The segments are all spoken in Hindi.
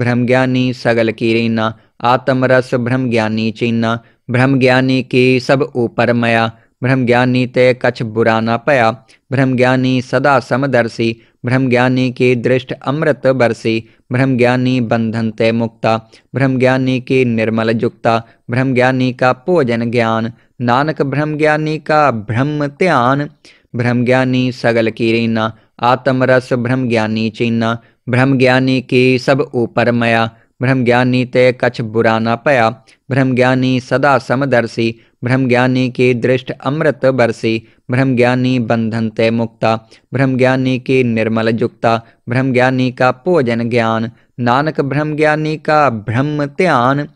ब्रह्मज्ञानी सगल की रीना आत्मरस ज्ञानी चीना ज्ञानी की सब ऊपर मया ब्रह्म ज्ञानी ते कछ बुरा न पया ब्रह्म ज्ञानी सदा समदर्शी ज्ञानी की दृष्ट अमृत बरसी ब्रह्म ज्ञानी बंधन ते मुक्ता ब्रह्म ज्ञानी की निर्मल जुक्ता ज्ञानी का भोजन ज्ञान नानक ब्रह्म ज्ञानी का ब्रह्म ध्यान ज्ञानी सगल की रीना आत्मरस ब्रह्म ज्ञानी चीना ब्रह्म ज्ञानी की सब ऊपर मया ब्रह्म ज्ञानी ते कछ बुरा न पया ब्रह्म ज्ञानी सदा समदर्शी ब्रह्म ज्ञानी की दृष्ट अमृत बरसी ब्रह्म ज्ञानी बंधन ते मुक्ता ब्रह्म ज्ञानी की निर्मल जुक्ता ब्रह्म ज्ञानी का भोजन ज्ञान नानक ब्रह्म ज्ञानी का ब्रह्म ध्यान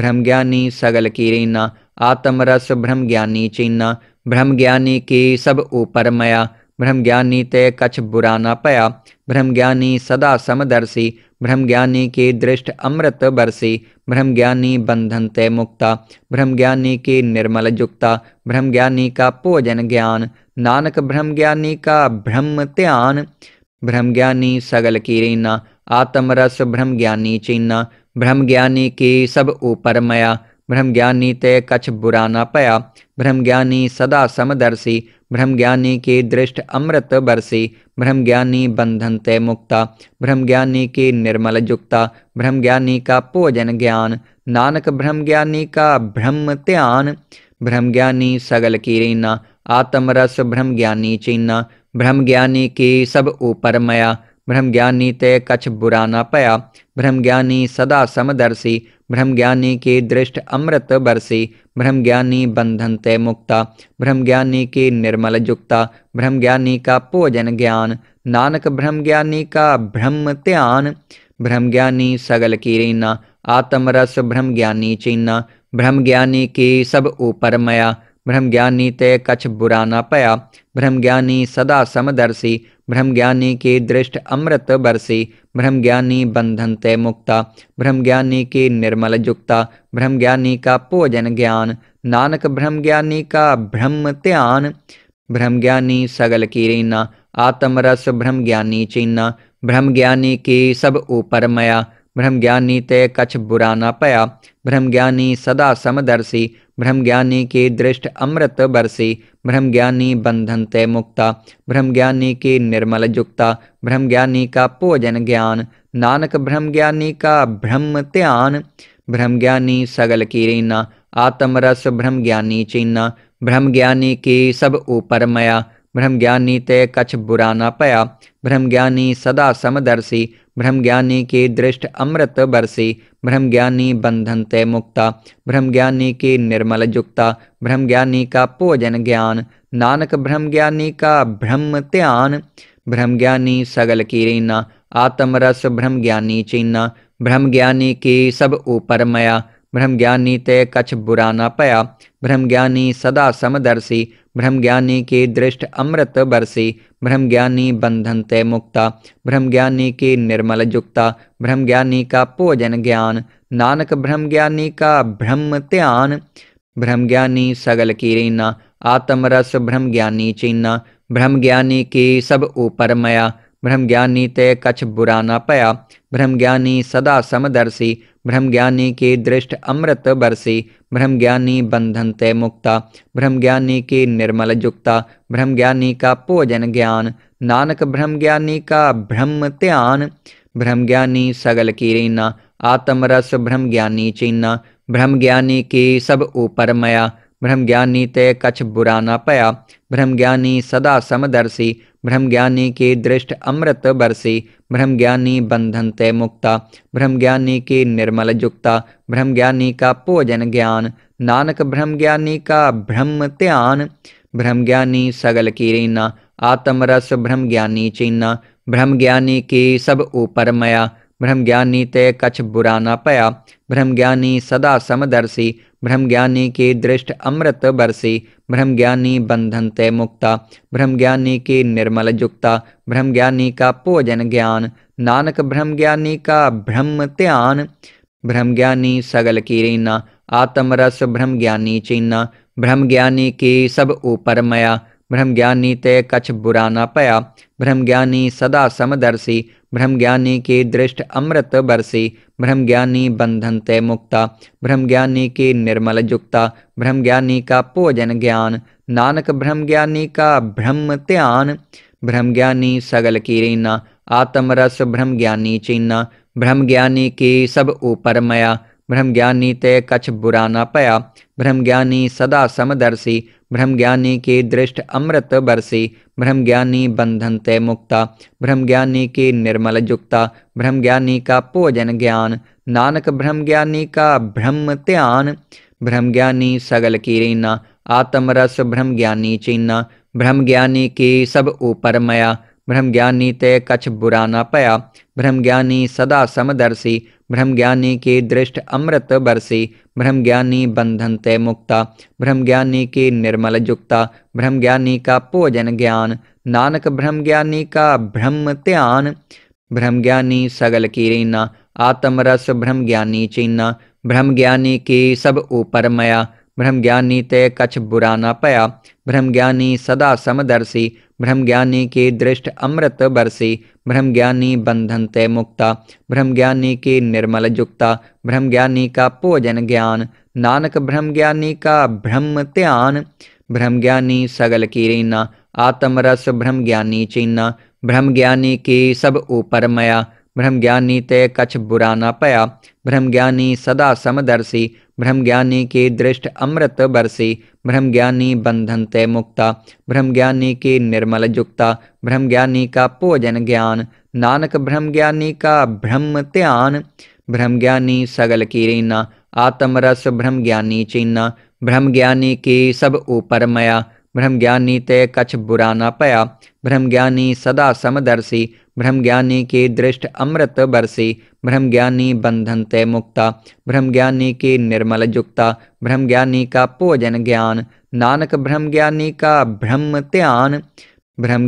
ब्रह्म ज्ञानी सगल की रीना आत्मरस ब्रह्म ज्ञानी चीना ब्रह्म ज्ञानी की सब ऊपर मया ब्रह्म ज्ञानी तय कछ बुरा न पया ब्रह्म ज्ञानी सदा समदर्शी ज्ञानी की दृष्ट अमृत बरसी ब्रह्म ज्ञानी बंधन तय मुक्ता ब्रह्म ज्ञानी की निर्मल जुक्ता ज्ञानी का भोजन ज्ञान नानक ब्रह्म ज्ञानी का ब्रह्म ध्यान ज्ञानी सगल की रीना आत्मरस ज्ञानी चीना ज्ञानी की सब ऊपर मया ब्रह्म ज्ञानी ते कछ बुरा ना पया ब्रह्म ज्ञानी सदा समदर्शी ज्ञानी की दृष्ट अमृत बरसी ब्रह्म ज्ञानी बंधन तय मुक्ता ब्रह्म ज्ञानी की निर्मल जुक्ता ज्ञानी का भोजन ज्ञान नानक ब्रह्म ज्ञानी का ब्रह्म ध्यान ज्ञानी सगल की रीना आत्मरस ज्ञानी चीना ज्ञानी की सब ऊपर मया ब्रह्म ज्ञानी ते कछ बुरा ना पया ज्ञानी सदा समदर्शी ब्रह्मज्ञानी के दृष्ट अमृत बरसे ब्रह्मज्ञानी बंधन तय मुक्ता ब्रह्मज्ञानी की निर्मल जुक्ता ब्रह्मज्ञानी का भोजन ज्ञान नानक ब्रह्मज्ञानी का ब्रह्म ध्यान ब्रह्मज्ञानी सगल की रीना आत्मरस ब्रह्मज्ञानी चीना ब्रह्मज्ञानी की सब ऊपर मया ब्रह्मज्ञानी ते कछ बुरा ना पया ब्रह्मज्ञानी सदा समदर्शी ब्रह्मज्ञानी के दृष्ट अमृत बरसे ब्रह्मज्ञानी बंधन तय मुक्ता ब्रह्मज्ञानी की निर्मल जुक्ता ब्रह्मज्ञानी का भोजन ज्ञान नानक ब्रह्मज्ञानी का ब्रह्म ध्यान ब्रह्मज्ञानी सगल की रीना आत्मरस ब्रह्मज्ञानी चीना ब्रह्मज्ञानी की सब ऊपर मया ब्रह्म ज्ञानी तय कछ बुरा ना पया ज्ञानी सदा समदर्शी ज्ञानी की दृष्ट अमृत बरसी ब्रह्म ज्ञानी बंधन तय मुक्ता ब्रह्म ज्ञानी की निर्मल जुक्ता ज्ञानी का भोजन ज्ञान नानक ब्रह्म ज्ञानी का ब्रह्म ध्यान ज्ञानी सगल की रीना आत्मरस ज्ञानी चीना ज्ञानी की सब ऊपर मया ब्रह्म ज्ञानी ते कछ बुरा ना पया ज्ञानी सदा समदर्शी ब्रह्मज्ञानी के दृष्ट अमृत बरसे ब्रह्मज्ञानी बंधन तय मुक्ता ब्रह्मज्ञानी के निर्मल जुक्ता ब्रह्मज्ञानी का भोजन ज्ञान नानक ब्रह्मज्ञानी का ब्रह्म ध्यान ब्रह्मज्ञानी सगल की रीना आत्मरस ब्रह्मज्ञानी चीना ब्रह्मज्ञानी के सब ऊपर मया ब्रह्म ज्ञानी तय कछ बुरा न पया ब्रह्म ज्ञानी सदा समदर्शी ज्ञानी की दृष्ट अमृत बरसी ब्रह्म ज्ञानी बंधन तय मुक्ता ब्रह्म ज्ञानी की निर्मल जुक्ता ज्ञानी का भोजन ज्ञान नानक ब्रह्म ज्ञानी का ब्रह्म ध्यान ज्ञानी सगल की रीना आत्मरस ज्ञानी चीना ज्ञानी की सब ऊपर मया ब्रह्मज्ञानी तय कछ बुरा ना पया ब्रह्मज्ञानी सदा समदर्शी ब्रह्मज्ञानी की दृष्ट अमृत बरसी ब्रह्मज्ञानी बंधन तय मुक्ता ब्रह्मज्ञानी की निर्मल जुक्ता ब्रह्मज्ञानी का भोजन ज्ञान नानक ब्रह्मज्ञानी का ब्रह्म ध्यान ब्रह्मज्ञानी सगल की रीना आत्मरस ब्रह्मज्ञानी चीना ब्रह्मज्ञानी की सब ऊपर मया ब्रह्मज्ञानी ते कछ बुरा ना पया ब्रह्मज्ञानी सदा समदर्शी ब्रह्मज्ञानी के दृष्ट अमृत बरसे ब्रह्मज्ञानी बंधन तय मुक्ता ब्रह्मज्ञानी की निर्मल जुक्ता ब्रह्मज्ञानी का भोजन ज्ञान नानक ब्रह्मज्ञानी का ब्रह्म ध्यान ब्रह्मज्ञानी सगल की रीना आत्मरस ब्रह्मज्ञानी चीना ब्रह्मज्ञानी की सब ऊपर मया ब्रह्मज्ञानी तय कछ बुरा न पया ब्रह्मज्ञानी सदा समदर्शी ब्रह्मज्ञानी की दृष्ट अमृत बरसी ब्रह्मज्ञानी बंधन तय मुक्ता ब्रह्मज्ञानी की निर्मल जुक्ता ब्रह्मज्ञानी का भोजन ज्ञान नानक ब्रह्मज्ञानी का ब्रह्म ध्यान ब्रह्मज्ञानी सगल की रीना आत्मरस ब्रह्मज्ञानी चीना ब्रह्मज्ञानी की सब ऊपर मया ब्रह्मज्ञानी ते कछ बुरा ना पया ब्रह्मज्ञानी सदा समदर्शी ब्रह्मज्ञानी की दृष्ट अमृत बरसी ब्रह्मज्ञानी बंधन तय मुक्ता ब्रह्मज्ञानी की निर्मल जुक्ता ब्रह्मज्ञानी का भोजन ज्ञान नानक ब्रह्मज्ञानी का ब्रह्म ध्यान ब्रह्मज्ञानी सगल की रीना आत्मरस ब्रह्मज्ञानी चीना ब्रह्मज्ञानी की सब ऊपर मया ब्रह्मज्ञानी ते कछ बुरा ना पया ब्रह्मज्ञानी सदा समदर्शी ब्रह्मज्ञानी के दृष्ट अमृत ब्रह्म ब्रह्मज्ञानी बंधन तय मुक्ता ब्रह्मज्ञानी के निर्मल जुक्ता ब्रह्मज्ञानी का भोजन ज्ञान नानक ब्रह्मज्ञानी का ब्रह्म ध्यान ब्रह्मज्ञानी सगल की रीना आत्मरस ब्रह्मज्ञानी चीना ब्रह्मज्ञानी के सब ऊपर मया ब्रह्मज्ञानी तय कछ बुरा न पया ब्रह्मज्ञानी सदा समदर्शी ब्रह्मज्ञानी की दृष्ट अमृत बरसी ब्रह्मज्ञानी बंधन तय मुक्ता ब्रह्मज्ञानी की निर्मल जुक्ता ब्रह्मज्ञानी का भोजन ज्ञान नानक ब्रह्मज्ञानी का ब्रह्म ध्यान ब्रह्मज्ञानी सगल की रीना आत्मरस ब्रह्मज्ञानी चीना ब्रह्मज्ञानी की सब ऊपर मया ब्रह्मज्ञानी ते कछ बुरा ना पया ब्रह्मज्ञानी सदा समदर्शी ब्रह्मज्ञानी की दृष्ट अमृत बरसी ब्रह्मज्ञानी बंधन तय मुक्ता ब्रह्मज्ञानी की निर्मल जुक्ता ब्रह्मज्ञानी का भोजन ज्ञान नानक ब्रह्मज्ञानी का ब्रह्म ध्यान ब्रह्मज्ञानी सगल की रीना आत्मरस ब्रह्मज्ञानी चीना ब्रह्मज्ञानी की सब ऊपर मया ब्रह्मज्ञानी ते कछ बुरा ना पया ब्रह्मज्ञानी सदा समदर्शी ब्रह्मज्ञानी के दृष्ट अमृत बरसे ब्रह्मज्ञानी बंधन तय मुक्ता ब्रह्मज्ञानी की निर्मल जुक्ता ब्रह्मज्ञानी का भोजन ज्ञान नानक ब्रह्मज्ञानी का ब्रह्म ध्यान ब्रह्मज्ञानी सगल की रीना आत्मरस ब्रह्मज्ञानी चीना ब्रह्मज्ञानी की सब ऊपर मया ब्रह्म ज्ञानी तय कछ बुरा ना पया ब्रह्म ज्ञानी सदा समदर्शी ज्ञानी की दृष्ट अमृत बरसी ब्रह्म ज्ञानी बंधन तय मुक्ता ब्रह्म ज्ञानी की निर्मल जुक्ता ज्ञानी का भोजन ज्ञान नानक ब्रह्म ज्ञानी का ब्रह्म ध्यान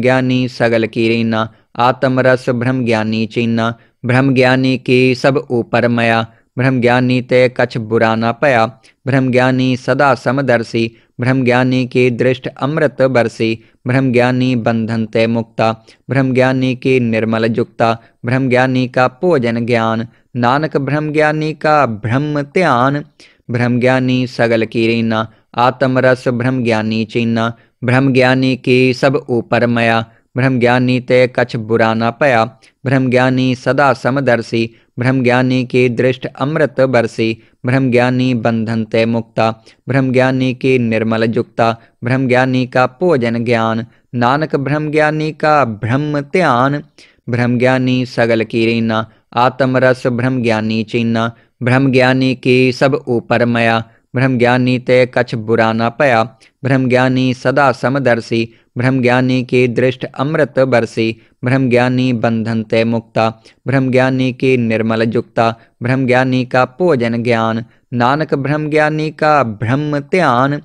ज्ञानी सगल की रीना आत्मरस ज्ञानी चीना ज्ञानी की सब ऊपर मया ब्रह्मज्ञानी तय कछ बुरा ना पया ब्रह्मज्ञानी सदा समदर्शी ब्रह्मज्ञानी की दृष्ट अमृत बरसी ब्रह्मज्ञानी बंधन तय मुक्ता ब्रह्मज्ञानी की निर्मल जुक्ता ब्रह्मज्ञानी का भोजन ज्ञान नानक ब्रह्मज्ञानी का ब्रह्म ध्यान ब्रह्मज्ञानी सगल की रीना आत्मरस ब्रह्मज्ञानी चीना ब्रह्मज्ञानी की सब ऊपर मया ब्रह्मज्ञानी ते कछ बुरा ना पया ब्रह्मज्ञानी सदा समदर्शी ब्रह्मज्ञानी के दृष्ट अमृत बरसे ब्रह्मज्ञानी बंधन तय मुक्ता ब्रह्मज्ञानी के निर्मल जुक्ता ब्रह्मज्ञानी का भोजन ज्ञान नानक ब्रह्मज्ञानी का ब्रह्म ध्यान ब्रह्मज्ञानी सगल की रीना आत्मरस ब्रह्मज्ञानी चीना ब्रह्मज्ञानी के सब ऊपर मया ब्रह्म ज्ञानी तय कछ बुरा न पया ब्रह्म ज्ञानी सदा समदर्शी ज्ञानी की दृष्ट अमृत बरसी ब्रह्म ज्ञानी बंधन तय मुक्ता ब्रह्म ज्ञानी की निर्मल जुक्ता ज्ञानी का भोजन ज्ञान नानक ब्रह्म ज्ञानी का ब्रह्म ध्यान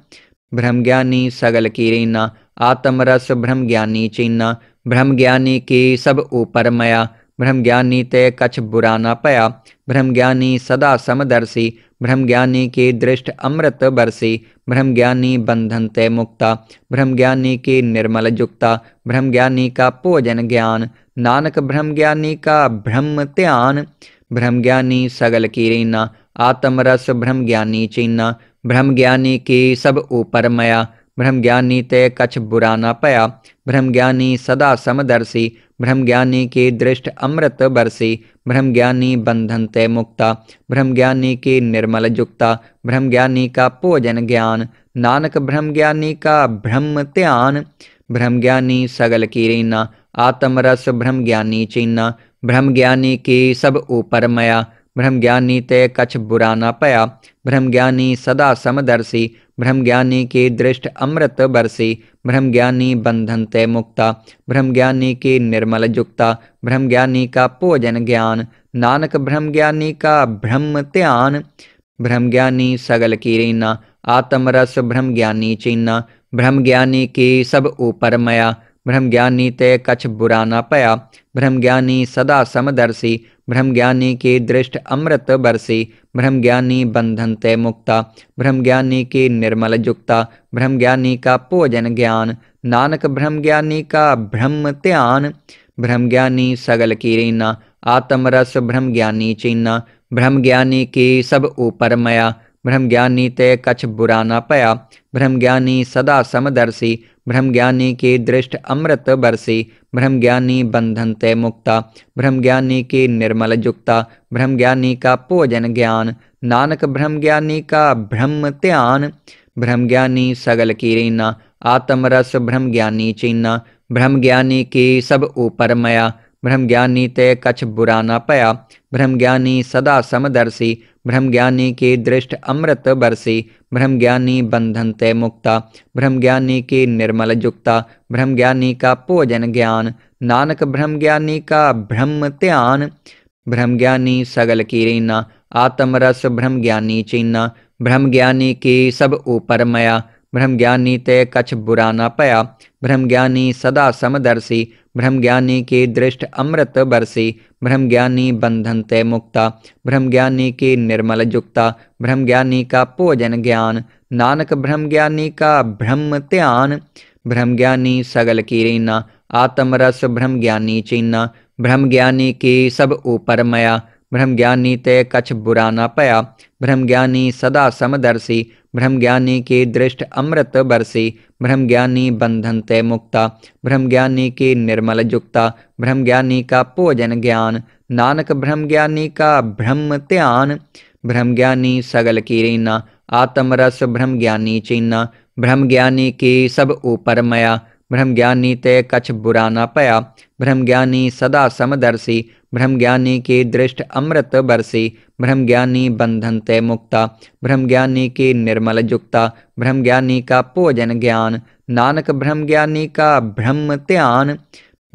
ज्ञानी सगल की रीना आत्मरस ज्ञानी चीना ज्ञानी की सब ऊपर मया ब्रह्मज्ञानी ते कछ बुरा ना पया ब्रह्मज्ञानी सदा समदर्शी ब्रह्मज्ञानी की दृष्ट अमृत बरसी ब्रह्मज्ञानी बंधन तय मुक्ता ब्रह्मज्ञानी की निर्मल जुक्ता ब्रह्मज्ञानी का भोजन ज्ञान नानक ब्रह्मज्ञानी का ब्रह्म ध्यान ब्रह्मज्ञानी सगल की रीना आत्मरस ब्रह्मज्ञानी चीना ब्रह्मज्ञानी की सब ऊपर मया ब्रह्मज्ञानी ते कछ बुरा ना पया ब्रह्मज्ञानी सदा समदर्शी ब्रह्मज्ञानी की दृष्ट अमृत बरसी ब्रह्मज्ञानी बंधन तय मुक्ता ब्रह्मज्ञानी की निर्मल जुक्ता ब्रह्मज्ञानी का भोजन ज्ञान नानक ब्रह्मज्ञानी का ब्रह्म ध्यान ब्रह्मज्ञानी सगल की रीना आत्मरस ब्रह्मज्ञानी चीना ब्रह्मज्ञानी की सब ऊपर मया ब्रह्म ज्ञानी तय कछ बुरा न पया ब्रह्म ज्ञानी सदा समदर्शी ज्ञानी की दृष्ट अमृत बरसी ब्रह्म ज्ञानी बंधन तय मुक्ता ब्रह्म ज्ञानी की निर्मल जुक्ता ज्ञानी का भोजन ज्ञान नानक ब्रह्म ज्ञानी का ब्रह्म ध्यान ज्ञानी सगल की रीना आत्मरस ज्ञानी चीना ज्ञानी की सब ऊपर मया ब्रह्म ज्ञानी ते कछ बुरा ना पया ब्रह्म ज्ञानी सदा समदर्शी ज्ञानी की दृष्ट अमृत बरसी ब्रह्म ज्ञानी बंधन तय मुक्ता ब्रह्म ज्ञानी की निर्मल जुक्ता ज्ञानी का भोजन ज्ञान नानक ब्रह्म ज्ञानी का ब्रह्म ध्यान ज्ञानी सगल की रीना आत्मरस ज्ञानी चीना ज्ञानी की सब ऊपर मया ब्रह्म ज्ञानी ते कछ बुरा ना पया ज्ञानी सदा समदर्शी ब्रह्मज्ञानी के दृष्ट अमृत बरसे ब्रह्मज्ञानी बंधन तय मुक्ता ब्रह्मज्ञानी की निर्मल जुक्ता ब्रह्मज्ञानी का भोजन ज्ञान नानक ब्रह्मज्ञानी का ब्रह्म ध्यान ब्रह्मज्ञानी सगल की रीना आत्मरस ब्रह्मज्ञानी चीना ब्रह्मज्ञानी की सब ऊपर मया ब्रह्म ज्ञानी तय कछ बुरा न पया ब्रह्म ज्ञानी सदा समदर्शी ज्ञानी की दृष्ट अमृत बरसी ब्रह्म ज्ञानी बंधन तय मुक्ता ब्रह्म ज्ञानी की निर्मल जुक्ता ज्ञानी का भोजन ज्ञान नानक ब्रह्म ज्ञानी का ब्रह्म ध्यान ज्ञानी सगल की रीना आत्मरस ज्ञानी चीना ज्ञानी की सब ऊपर मया ब्रह्म ज्ञानी ते कछ बुरा ना पया ज्ञानी सदा समदर्शी ज्ञानी की दृष्ट अमृत बरसी ब्रह्म ज्ञानी बंधन तय मुक्ता ब्रह्म ज्ञानी की निर्मल जुक्ता ज्ञानी का भोजन ज्ञान नानक ब्रह्म ज्ञानी का ब्रह्म ध्यान ज्ञानी सगल की रीना आत्मरस ज्ञानी चीना ज्ञानी की सब ऊपर मया ब्रह्म ज्ञानी ते कछ बुरा ना पया ब्रह्मज्ञानी सदा समदर्शी ब्रह्मज्ञानी की दृष्ट अमृत बरसी ब्रह्मज्ञानी बंधन तय मुक्ता ब्रह्मज्ञानी की निर्मल जुक्ता ब्रह्मज्ञानी का भोजन ज्ञान नानक ब्रह्मज्ञानी का ब्रह्म ध्यान ब्रह्मज्ञानी सगल की रीना आत्मरस ब्रह्मज्ञानी चीना ब्रह्मज्ञानी की सब ऊपर मया ते कछ बुरा न पया ब्रह्मज्ञानी सदा समदर्शी ब्रह्मज्ञानी की दृष्ट अमृत बरसी ब्रह्मज्ञानी बंधन ते मुक्ता ब्रह्मज्ञानी की निर्मल जुक्ता ब्रह्मज्ञानी का भोजन ज्ञान नानक ब्रह्मज्ञानी का ब्रह्म ध्यान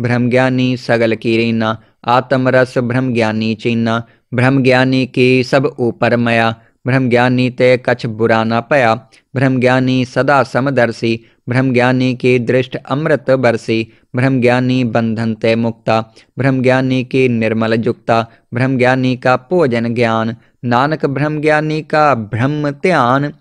ब्रह्मज्ञानी सगल की रीना आत्मरस ब्रह्मज्ञानी चीना ब्रह्मज्ञानी की सब ऊपर मया ब्रह्मज्ञानी तय कछ बुरा ना पया ब्रह्मज्ञानी सदा समदर्शी ब्रह्मज्ञानी की दृष्ट अमृत बरसी ब्रह्मज्ञानी बंधन तय मुक्ता ब्रह्मज्ञानी की निर्मल जुक्ता ब्रह्मज्ञानी का भोजन ज्ञान नानक ब्रह्मज्ञानी का ब्रह्म ध्यान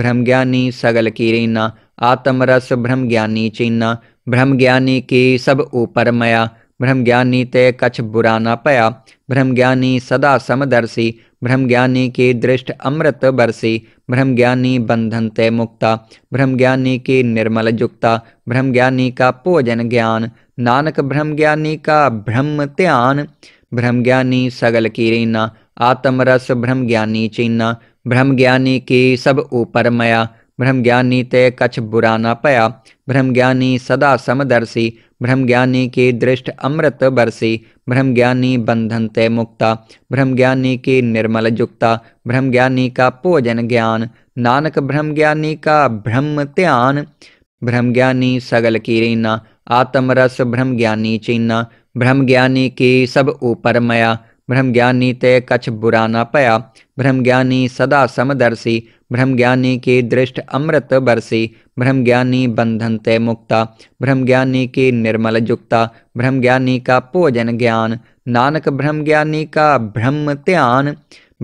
ब्रह्मज्ञानी सगल की रीना आत्मरस ब्रह्मज्ञानी चीना ब्रह्मज्ञानी की सब ऊपर मया ब्रह्मज्ञानी ते कछ बुरा ना पया ब्रह्मज्ञानी सदा समदर्शी ब्रह्मज्ञानी के दृष्ट अमृत बरसे ब्रह्मज्ञानी बंधन तय मुक्ता ब्रह्मज्ञानी की निर्मल जुक्ता ब्रह्मज्ञानी का भोजन ज्ञान नानक ब्रह्मज्ञानी का ब्रह्म ध्यान ब्रह्मज्ञानी सगल की रीना आत्मरस ब्रह्मज्ञानी चीना ब्रह्मज्ञानी की सब ऊपर मया ब्रह्मज्ञानी तय कछ बुरा न पया ब्रह्मज्ञानी सदा समदर्शी ब्रह्मज्ञानी की दृष्ट अमृत बरसी ब्रह्मज्ञानी बंधन तय मुक्ता ब्रह्मज्ञानी की निर्मल जुक्ता ब्रह्मज्ञानी का भोजन ज्ञान नानक ब्रह्मज्ञानी का ब्रह्म ध्यान ब्रह्मज्ञानी सगल की रीना आत्मरस ब्रह्मज्ञानी चीना ब्रह्मज्ञानी की सब ऊपर मया ब्रह्मज्ञानी ते कछ बुरा ना पया ब्रह्मज्ञानी सदा समदर्शी ब्रह्मज्ञानी की दृष्ट अमृत बरसी ब्रह्मज्ञानी बंधन तय मुक्ता ब्रह्मज्ञानी की निर्मल जुक्ता ब्रह्मज्ञानी का भोजन ज्ञान नानक ब्रह्मज्ञानी का ब्रह्म ध्यान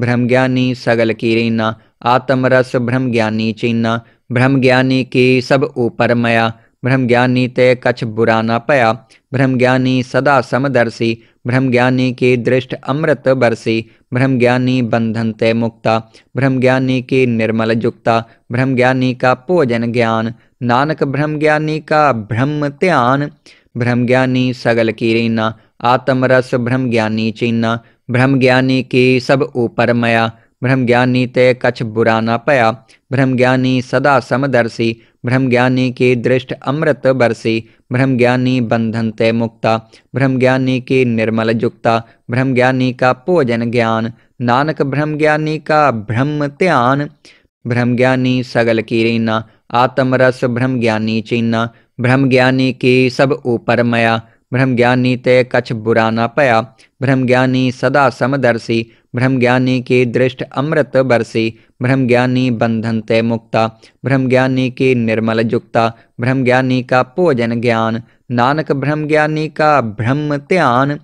ब्रह्मज्ञानी सगल की रीना आत्मरस ब्रह्मज्ञानी चीना ब्रह्मज्ञानी की सब ऊपर मया ब्रह्मज्ञानी ते कछ बुरा ना पया ब्रह्मज्ञानी सदा समदर्शी ब्रह्मज्ञानी की दृष्ट अमृत बरसी ब्रह्मज्ञानी बंधन तय मुक्ता ब्रह्मज्ञानी की निर्मल जुक्ता ब्रह्मज्ञानी का भोजन ज्ञान नानक ब्रह्मज्ञानी का ब्रह्म ध्यान ब्रह्मज्ञानी सगल की रीना आत्मरस ब्रह्मज्ञानी चीना ब्रह्मज्ञानी की सब ऊपर मया ब्रह्मज्ञानी तय कछ बुरा न पया ब्रह्मज्ञानी सदा समदर्शी ब्रह्मज्ञानी की दृष्ट अमृत बरसी ब्रह्मज्ञानी बंधन तय मुक्ता ब्रह्मज्ञानी की निर्मल जुक्ता ब्रह्मज्ञानी का भोजन ज्ञान नानक ब्रह्मज्ञानी का ब्रह्म ध्यान ब्रह्मज्ञानी सगल की रीना आत्मरस ब्रह्मज्ञानी चीना ब्रह्मज्ञानी की सब ऊपर मया ब्रह्मज्ञानी ते कछ बुरा ना पया ब्रह्मज्ञानी सदा समदर्शी ब्रह्मज्ञानी की दृष्ट अमृत बरसी ब्रह्मज्ञानी बंधन तय मुक्ता ब्रह्मज्ञानी की निर्मल जुक्ता ब्रह्मज्ञानी का भोजन ज्ञान नानक ब्रह्मज्ञानी का ब्रह्म ध्यान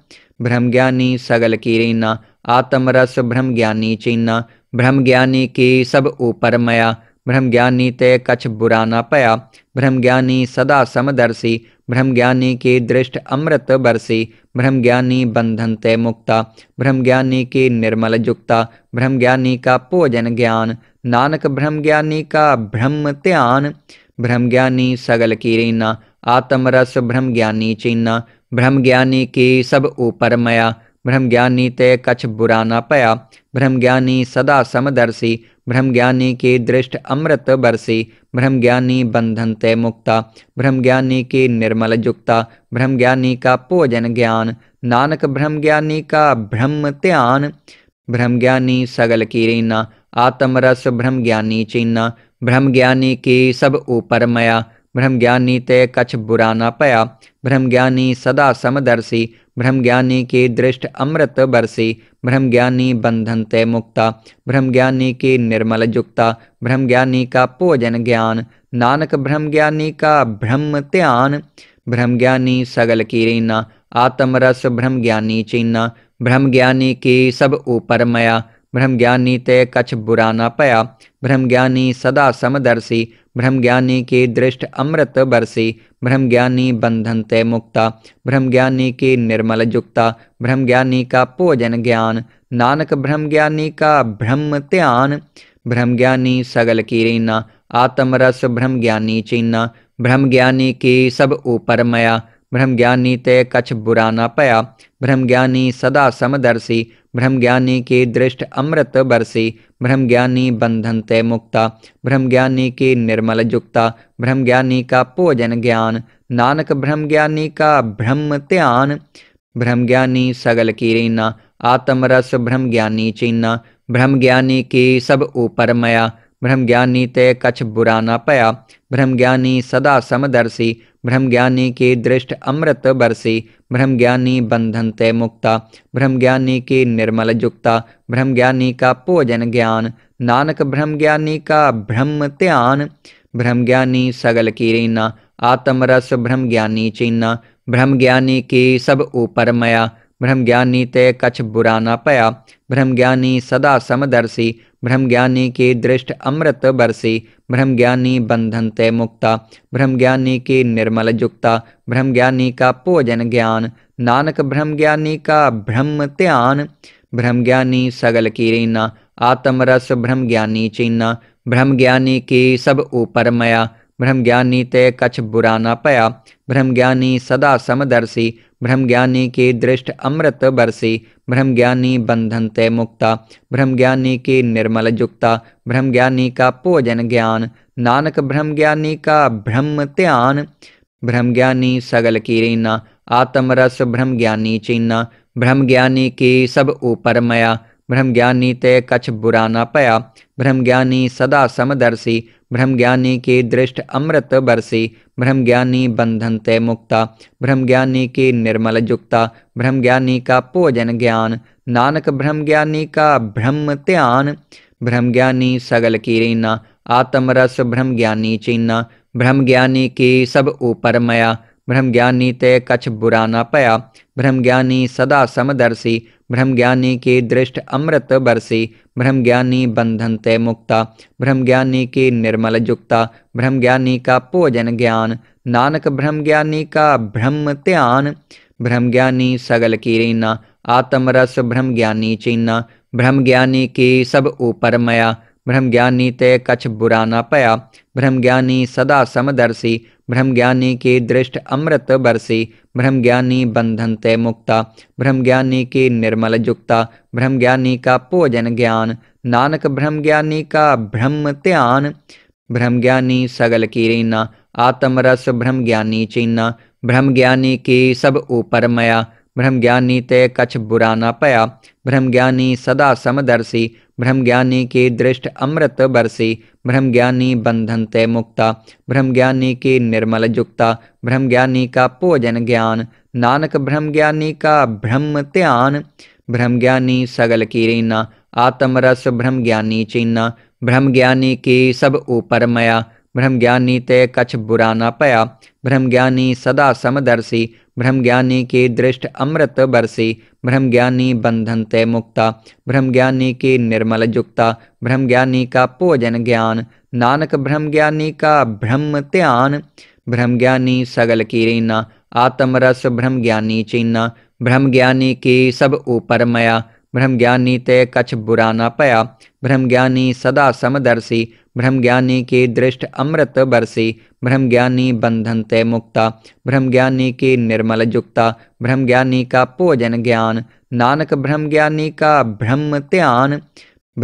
ब्रह्मज्ञानी सगल की रीना आत्मरस ब्रह्मज्ञानी चीना ब्रह्मज्ञानी की सब ऊपर मया ब्रह्मज्ञानी ते कछ बुरा ना पया ब्रह्मज्ञानी सदा समदर्शी ब्रह्मज्ञानी के दृष्ट अमृत बरसे ब्रह्मज्ञानी बंधन तय मुक्ता ब्रह्मज्ञानी की निर्मल जुक्ता ब्रह्मज्ञानी का भोजन ज्ञान नानक ब्रह्मज्ञानी का ब्रह्म ध्यान ब्रह्मज्ञानी सगल की रीना आत्मरस ब्रह्मज्ञानी चीना ब्रह्मज्ञानी की सब ऊपर मया ब्रह्म ज्ञानी तय कछ बुरा न पया ब्रह्म ज्ञानी सदा समदर्शी ज्ञानी की दृष्ट अमृत बरसी ब्रह्म ज्ञानी बंधन तय मुक्ता ब्रह्म ज्ञानी की निर्मल जुक्ता ज्ञानी का भोजन ज्ञान नानक ब्रह्म ज्ञानी का ब्रह्म ध्यान ज्ञानी सगल की रीना आत्मरस ज्ञानी चीना ज्ञानी की सब ऊपर मया ब्रह्म ज्ञानी तय कछ बुरा ना पया ज्ञानी सदा समदर्शी ज्ञानी की दृष्ट अमृत बरसी ब्रह्म ज्ञानी बंधन तय मुक्ता ब्रह्म ज्ञानी की निर्मल जुक्ता ज्ञानी का भोजन ज्ञान नानक ब्रह्म ज्ञानी का ब्रह्म ध्यान ज्ञानी सगल की रीना आत्मरस ज्ञानी चीना ज्ञानी की सब ऊपर मया ब्रह्म ज्ञानी ते कछ बुरा ना पया ब्रह्मज्ञानी सदा समदर्शी ब्रह्मज्ञानी के दृष्ट अमृत बरसी ब्रह्मज्ञानी बंधन तय मुक्ता ब्रह्मज्ञानी की निर्मल जुक्ता ब्रह्मज्ञानी का भोजन ज्ञान नानक ब्रह्मज्ञानी का ब्रह्म ध्यान ब्रह्मज्ञानी सगल की रीना आत्मरस ब्रह्मज्ञानी चीना ब्रह्मज्ञानी की सब ऊपर मया ब्रह्म ज्ञानी तय कछ बुरा ना पया ज्ञानी सदा समदर्शी ज्ञानी की दृष्ट अमृत बरसी ब्रह्म ज्ञानी बंधन तय मुक्ता ब्रह्म ज्ञानी की निर्मल जुक्ता ज्ञानी का भोजन ज्ञान नानक ब्रह्म ज्ञानी का ब्रह्म ध्यान ज्ञानी सगल की रीना आत्मरस ज्ञानी चीना ज्ञानी की सब ऊपर मया ब्रह्म ज्ञानी ते कछ बुरा ना पया ज्ञानी सदा समदर्शी ब्रह्मज्ञानी के दृष्ट अमृत बरसे ब्रह्मज्ञानी बंधन तय मुक्ता ब्रह्मज्ञानी की निर्मल जुक्ता ब्रह्मज्ञानी का भोजन ज्ञान नानक ब्रह्मज्ञानी का ब्रह्म ध्यान ब्रह्मज्ञानी सगल की रीना आत्मरस ब्रह्मज्ञानी चीना ब्रह्मज्ञानी की सब ऊपर मया ब्रह्मज्ञानी ते कछ बुरा ना पया ब्रह्मज्ञानी सदा समदर्शी ब्रह्मज्ञानी के दृष्ट अमृत बरसे ब्रह्मज्ञानी बंधन तय मुक्ता ब्रह्मज्ञानी की निर्मल जुक्ता ब्रह्मज्ञानी का भोजन ज्ञान नानक ब्रह्मज्ञानी का ब्रह्म ध्यान ब्रह्मज्ञानी सगल की रीना आत्मरस ब्रह्मज्ञानी चीना ब्रह्मज्ञानी की सब ऊपर मया ब्रह्म ज्ञानी तय कछ बुरा न पया ब्रह्म ज्ञानी सदा समदर्शी ज्ञानी की दृष्ट अमृत बरसी ब्रह्म ज्ञानी बंधन तय मुक्ता ब्रह्म ज्ञानी की निर्मल जुक्ता ज्ञानी का भोजन ज्ञान नानक ब्रह्म ज्ञानी का ब्रह्म ध्यान ज्ञानी सगल की रीना आत्मरस ज्ञानी चीना ज्ञानी की सब ऊपर मया ब्रह्म ज्ञानी तय कछ बुरा न पया ब्रह्म ज्ञानी सदा समदर्शी ज्ञानी की दृष्ट अमृत बरसी ब्रह्म ज्ञानी बंधन तय मुक्ता ब्रह्म ज्ञानी की निर्मल जुक्ता ज्ञानी का भोजन ज्ञान नानक ब्रह्म ज्ञानी का ब्रह्म ध्यान ज्ञानी सगल की रीना आत्मरस ज्ञानी चीना ज्ञानी की सब ऊपर मया ब्रह्मज्ञानी तय कछ बुरा न पया ब्रह्मज्ञानी सदा समदर्शी ब्रह्मज्ञानी की दृष्ट अमृत बरसी ब्रह्मज्ञानी बंधन तय मुक्ता ब्रह्मज्ञानी की निर्मल जुक्ता ब्रह्मज्ञानी का भोजन ज्ञान नानक ब्रह्मज्ञानी का ब्रह्म ध्यान ब्रह्मज्ञानी सगल की रीना आत्मरस ब्रह्मज्ञानी चीना ब्रह्मज्ञानी की सब ऊपर मया ब्रह्म ज्ञानी तय कछ बुरा ना पया ज्ञानी सदा समदर्शी ज्ञानी की दृष्ट अमृत बरसी ब्रह्म ज्ञानी बंधन तय मुक्ता ब्रह्म ज्ञानी की निर्मल जुक्ता ब्रह्म ज्ञानी का भोजन ज्ञान नानक ब्रह्म ज्ञानी का ब्रह्म ध्यान ज्ञानी सगल की रीना आत्मरस ज्ञानी चीना ज्ञानी की सब ऊपर मया ब्रह्म ज्ञानी ते कछ बुरा ना पया ज्ञानी सदा समदर्शी ब्रह्मज्ञानी के दृष्ट अमृत बरसे ब्रह्मज्ञानी बंधन तय मुक्ता ब्रह्मज्ञानी की निर्मल जुक्ता ब्रह्मज्ञानी का भोजन ज्ञान नानक ब्रह्मज्ञानी का ब्रह्म ध्यान ब्रह्मज्ञानी सगल की रीना आत्मरस ब्रह्मज्ञानी चीना ब्रह्मज्ञानी की सब ऊपर मया ब्रह्मज्ञानी ते कछ बुरा ना पया ब्रह्मज्ञानी सदा समदर्शी ब्रह्मज्ञानी के दृष्ट अमृत बरसे ब्रह्मज्ञानी बंधन तय मुक्ता ब्रह्मज्ञानी की निर्मल जुक्ता ब्रह्मज्ञानी का भोजन ज्ञान नानक ब्रह्मज्ञानी का ब्रह्म ध्यान ब्रह्मज्ञानी सगल की रीना आत्मरस ब्रह्मज्ञानी चीना ब्रह्मज्ञानी की सब ऊपर मया ब्रह्मज्ञानी तय कछ बुरा ना पया ब्रह्मज्ञानी सदा समदर्शी ब्रह्मज्ञानी की दृष्ट अमृत बरसी ब्रह्मज्ञानी बंधन तय मुक्ता ब्रह्मज्ञानी की निर्मल जुक्ता ब्रह्मज्ञानी का भोजन ज्ञान नानक ब्रह्मज्ञानी का ब्रह्म ध्यान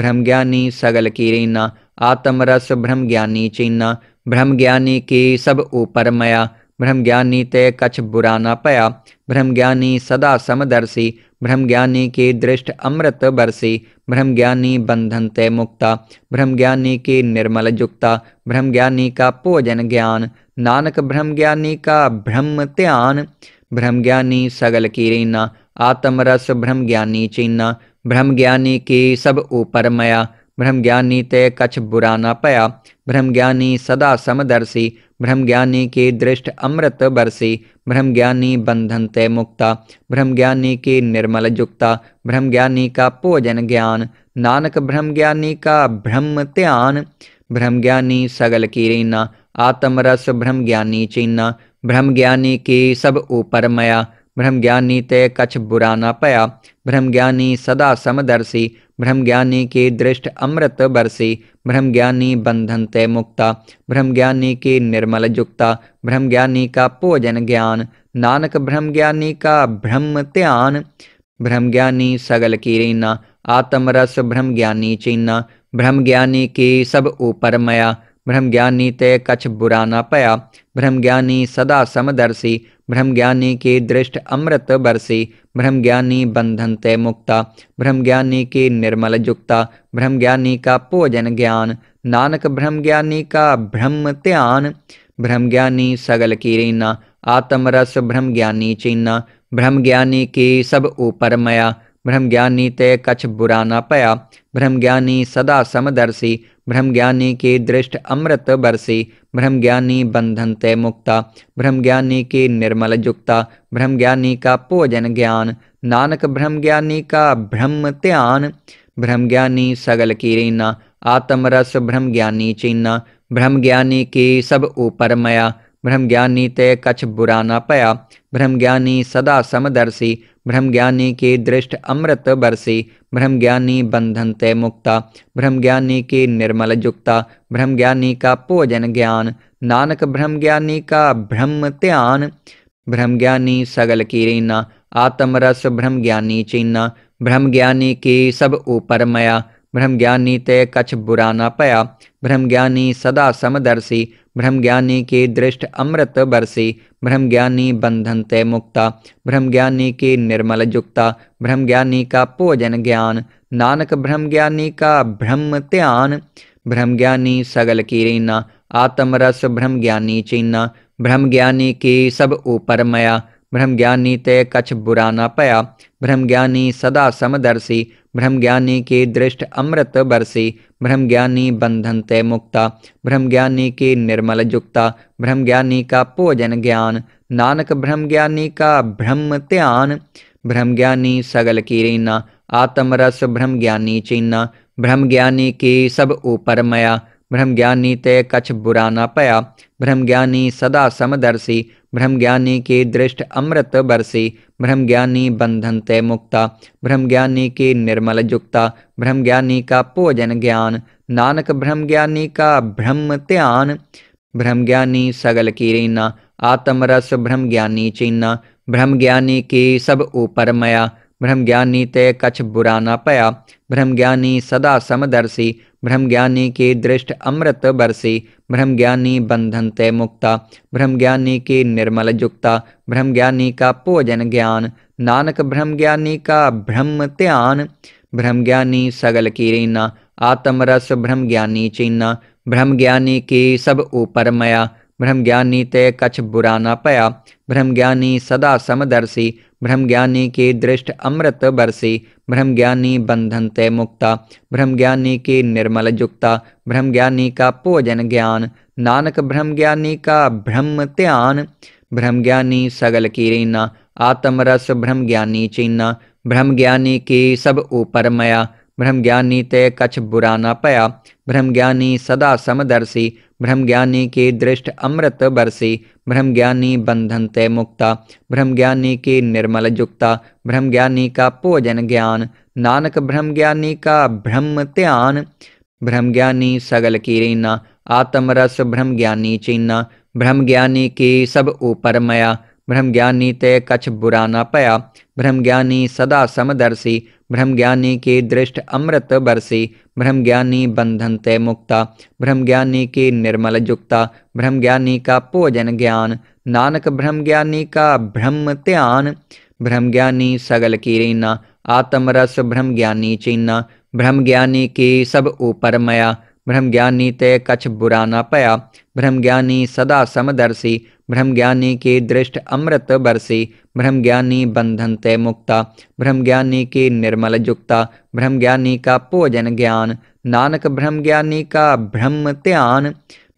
ब्रह्मज्ञानी सगल की रीना आत्मरस ब्रह्मज्ञानी चीना ब्रह्मज्ञानी की सब ऊपर मया ब्रह्मज्ञानी ते कछ बुरा ना पया ब्रह्मज्ञानी सदा समदर्शी ब्रह्मज्ञानी के दृष्ट अमृत बरसे ब्रह्मज्ञानी बंधन तय मुक्ता ब्रह्मज्ञानी की निर्मल जुक्ता ब्रह्मज्ञानी का भोजन ज्ञान नानक ब्रह्मज्ञानी का ब्रह्म ध्यान ब्रह्मज्ञानी सगल की रीना आत्मरस ब्रह्मज्ञानी चीना ब्रह्मज्ञानी की सब ऊपर मया ब्रह्म ज्ञानी तय कछ बुरा न पया ब्रह्म ज्ञानी सदा समदर्शी ज्ञानी की दृष्ट अमृत बरसी ब्रह्म ज्ञानी बंधन तय मुक्ता ब्रह्म ज्ञानी की निर्मल जुक्ता ज्ञानी का भोजन ज्ञान नानक ब्रह्म ज्ञानी का ब्रह्म ध्यान ज्ञानी सगल की रीना आत्मरस ज्ञानी चीना ज्ञानी की सब ऊपर मया ब्रह्मज्ञानी तय कछ बुरा न पया ब्रह्मज्ञानी सदा समदर्शी ब्रह्मज्ञानी की दृष्ट अमृत बरसी ब्रह्मज्ञानी बंधन तय मुक्ता ब्रह्मज्ञानी की निर्मल जुक्ता ब्रह्मज्ञानी का भोजन ज्ञान नानक ब्रह्मज्ञानी का ब्रह्म ध्यान ब्रह्मज्ञानी सगल की रीना आत्मरस ब्रह्मज्ञानी चीना ब्रह्मज्ञानी की सब ऊपर मया ब्रह्मज्ञानी तय कछ बुरा ना पया ब्रह्मज्ञानी सदा समदर्शी ब्रह्मज्ञानी की दृष्ट अमृत बरसी ब्रह्मज्ञानी बंधन तय मुक्ता ब्रह्मज्ञानी की निर्मल जुक्ता ब्रह्मज्ञानी का भोजन ज्ञान नानक ब्रह्मज्ञानी का ब्रह्म ध्यान ब्रह्मज्ञानी सगल की रीना आत्मरस ब्रह्मज्ञानी चीना ब्रह्मज्ञानी की सब ऊपर मया ब्रह्म ज्ञानी तय कछ बुरा न पया ब्रह्म ज्ञानी सदा समदर्शी ज्ञानी की दृष्ट अमृत बरसी ब्रह्म ज्ञानी बंधन तय मुक्ता ब्रह्म ज्ञानी की निर्मल जुक्ता ज्ञानी का भोजन ज्ञान नानक ब्रह्म ज्ञानी का ब्रह्म ध्यान ज्ञानी सगल की रीना आत्मरस ज्ञानी चीना ज्ञानी की सब ऊपर मया ब्रह्मज्ञानी तय कछ बुरा ना पया ब्रह्मज्ञानी सदा समदर्शी ब्रह्मज्ञानी की दृष्ट अमृत बरसी ब्रह्मज्ञानी बंधन तय मुक्ता ब्रह्मज्ञानी की निर्मल जुक्ता ब्रह्मज्ञानी का भोजन ज्ञान नानक ब्रह्मज्ञानी का ब्रह्म ध्यान ब्रह्मज्ञानी सगल की रीना आत्मरस ब्रह्मज्ञानी चीना ब्रह्मज्ञानी की सब ऊपर मया ब्रह्मज्ञानी ते कछ बुरा ना पया ब्रह्मज्ञानी सदा समदर्शी ब्रह्मज्ञानी के दृष्ट अमृत बरसे ब्रह्मज्ञानी बंधन तय मुक्ता ब्रह्मज्ञानी की निर्मल जुक्ता ब्रह्मज्ञानी का भोजन ज्ञान नानक ब्रह्मज्ञानी का ब्रह्म ध्यान ब्रह्मज्ञानी सगल की रीना आत्मरस ब्रह्मज्ञानी चीना ब्रह्मज्ञानी की सब ऊपर मया ब्रह्म ज्ञानी तय कछ बुरा न पया ब्रह्म ज्ञानी सदा समदर्शी ज्ञानी की दृष्ट अमृत बरसी ब्रह्म ज्ञानी बंधन तय मुक्ता ब्रह्म ज्ञानी की निर्मल जुक्ता ज्ञानी का भोजन ज्ञान नानक ब्रह्म ज्ञानी का ब्रह्म ध्यान ज्ञानी सगल की रीना आत्मरस ज्ञानी चीना ज्ञानी की सब ऊपर मया ब्रह्म ज्ञानी तय कछ बुरा न पया ब्रह्म ज्ञानी सदा समदर्शी ज्ञानी की दृष्ट अमृत बरसी ब्रह्म ज्ञानी बंधन तय मुक्ता ब्रह्म ज्ञानी की निर्मल जुक्ता ज्ञानी का भोजन ज्ञान नानक ब्रह्म ज्ञानी का ब्रह्म ध्यान ज्ञानी सगल की रीना आत्मरस ज्ञानी चीना ज्ञानी की सब ऊपर मया ब्रह्म ज्ञानी तय कछ बुरा न पया ब्रह्म ज्ञानी सदा समदर्शी ज्ञानी की दृष्ट अमृत बरसी ब्रह्म ज्ञानी बंधन तय मुक्ता ब्रह्म ज्ञानी की निर्मल जुक्ता ज्ञानी का भोजन ज्ञान नानक ब्रह्म ज्ञानी का ब्रह्म ध्यान ज्ञानी सगल की रीना आत्मरस ज्ञानी चीना ज्ञानी की सब ऊपर मया ब्रह्मज्ञानी तय कछ बुरा न पया ब्रह्मज्ञानी सदा समदर्शी ब्रह्मज्ञानी की दृष्ट अमृत बरसी ब्रह्मज्ञानी बंधन तय मुक्ता ब्रह्मज्ञानी की निर्मल जुक्ता ब्रह्मज्ञानी का भोजन ज्ञान नानक ब्रह्मज्ञानी का ब्रह्म ध्यान ब्रह्मज्ञानी सगल की रीना आत्मरस ब्रह्मज्ञानी चीना ब्रह्मज्ञानी की सब ऊपर मया ब्रह्मज्ञानी तय कछ बुरा ना पया ब्रह्मज्ञानी सदा समदर्शी ब्रह्मज्ञानी की दृष्ट अमृत बरसी ब्रह्मज्ञानी बंधन तय मुक्ता ब्रह्मज्ञानी की निर्मल जुक्ता ब्रह्मज्ञानी का भोजन ज्ञान नानक ब्रह्मज्ञानी का ब्रह्म ध्यान ब्रह्मज्ञानी सगल की रीना आत्मरस ब्रह्मज्ञानी चीना ब्रह्मज्ञानी की सब ऊपर मया ब्रह्मज्ञानी ते कछ बुरा ना पया ब्रह्मज्ञानी सदा समदर्शी ब्रह्मज्ञानी के दृष्ट अमृत बरसे ब्रह्मज्ञानी बंधन तय मुक्ता ब्रह्मज्ञानी की निर्मल जुक्ता ब्रह्मज्ञानी का भोजन ज्ञान नानक ब्रह्मज्ञानी का ब्रह्म ध्यान ब्रह्मज्ञानी सगल की रीना आत्मरस ब्रह्मज्ञानी चीना ब्रह्मज्ञानी की सब ऊपर मया ब्रह्मज्ञानी तय कछ बुरा न पया ब्रह्मज्ञानी सदा समदर्शी ब्रह्मज्ञानी की दृष्ट अमृत बरसी ब्रह्मज्ञानी बंधन तय मुक्ता ब्रह्मज्ञानी की निर्मल जुक्ता ब्रह्मज्ञानी का भोजन ज्ञान नानक ब्रह्मज्ञानी का ब्रह्म ध्यान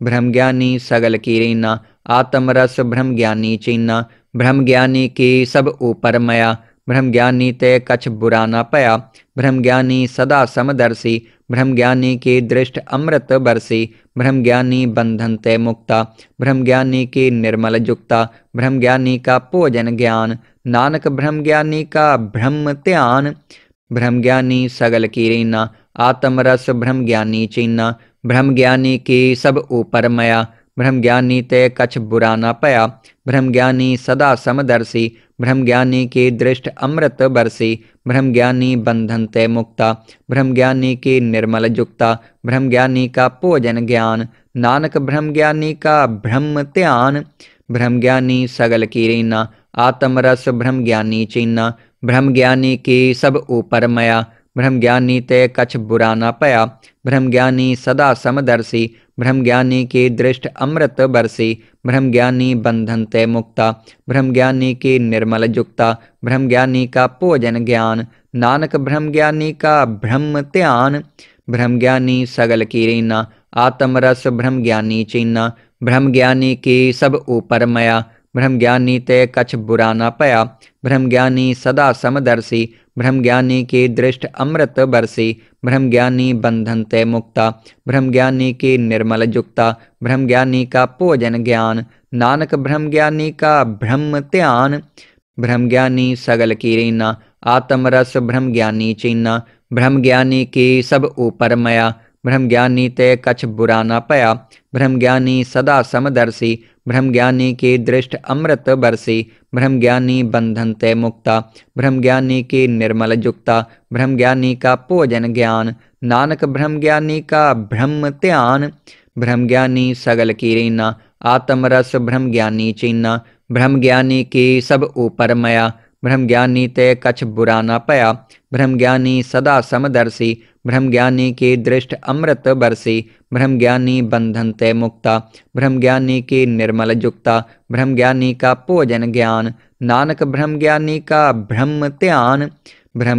ब्रह्मज्ञानी सगल की रीना आत्मरस ब्रह्मज्ञानी चीना ब्रह्मज्ञानी की सब ऊपर मया ब्रह्मज्ञानी ते कछ बुरा ना पया ब्रह्मज्ञानी सदा समदर्शी ब्रह्मज्ञानी की दृष्ट अमृत बरसी ब्रह्मज्ञानी बंधन तय मुक्ता ब्रह्मज्ञानी की निर्मल जुक्ता ब्रह्मज्ञानी का भोजन ज्ञान नानक ब्रह्मज्ञानी का ब्रह्म ध्यान ब्रह्मज्ञानी सगल की रीना आत्मरस ब्रह्मज्ञानी चीना ब्रह्मज्ञानी की सब ऊपर मया ब्रह्मज्ञानी ते कछ बुरा ना पया ब्रह्मज्ञानी सदा समदर्शी ब्रह्मज्ञानी की दृष्ट अमृत बरसी ब्रह्मज्ञानी बंधन तय मुक्ता ब्रह्मज्ञानी की निर्मल जुक्ता ब्रह्मज्ञानी का भोजन ज्ञान नानक ब्रह्मज्ञानी का ब्रह्म ध्यान ब्रह्मज्ञानी सगल की रीना आत्मरस ब्रह्मज्ञानी चीना ब्रह्मज्ञानी की सब ऊपर मया ब्रह्मज्ञानी तय कछ बुरा न पया ब्रह्मज्ञानी सदा समदर्शी ब्रह्मज्ञानी की दृष्ट अमृत बरसी ब्रह्मज्ञानी बंधन तय मुक्ता ब्रह्मज्ञानी की निर्मल जुक्ता ब्रह्मज्ञानी का भोजन ज्ञान नानक ब्रह्मज्ञानी का ब्रह्म ध्यान ब्रह्मज्ञानी सगल की रीना आत्मरस ब्रह्मज्ञानी चीना ब्रह्मज्ञानी की सब ऊपर मया ब्रह्म ज्ञानी तय कछ बुरा ना पया ब्रह्म ज्ञानी सदा समदर्शी ज्ञानी की दृष्ट अमृत बरसी ब्रह्म ज्ञानी बंधन तय मुक्ता ब्रह्म ज्ञानी की निर्मल जुक्ता ब्रह्म ज्ञानी का भोजन ज्ञान नानक ब्रह्म ज्ञानी का ब्रह्म ध्यान ज्ञानी सगल की रीना आत्मरस ज्ञानी चीना ज्ञानी की सब ऊपर मया ब्रह्म ज्ञानी ते कछ बुरा ना पया ज्ञानी सदा समदर्शी ब्रह्मज्ञानी के दृष्ट अमृत बरसे ब्रह्मज्ञानी बंधन तय मुक्ता ब्रह्मज्ञानी की निर्मल जुक्ता ब्रह्मज्ञानी का भोजन ज्ञान नानक ब्रह्मज्ञानी का ब्रह्म ध्यान ब्रह्मज्ञानी सगल की रीना आत्मरस ब्रह्मज्ञानी चीना ब्रह्मज्ञानी की सब ऊपर मया ब्रह्म ज्ञानी तय कछ बुरा ना पया ज्ञानी सदा समदर्शी ज्ञानी की दृष्ट अमृत बरसी ब्रह्म ज्ञानी बंधन तय मुक्ता ब्रह्म ज्ञानी की निर्मल जुक्ता ज्ञानी का भोजन ज्ञान नानक ब्रह्म ज्ञानी का ब्रह्म ध्यान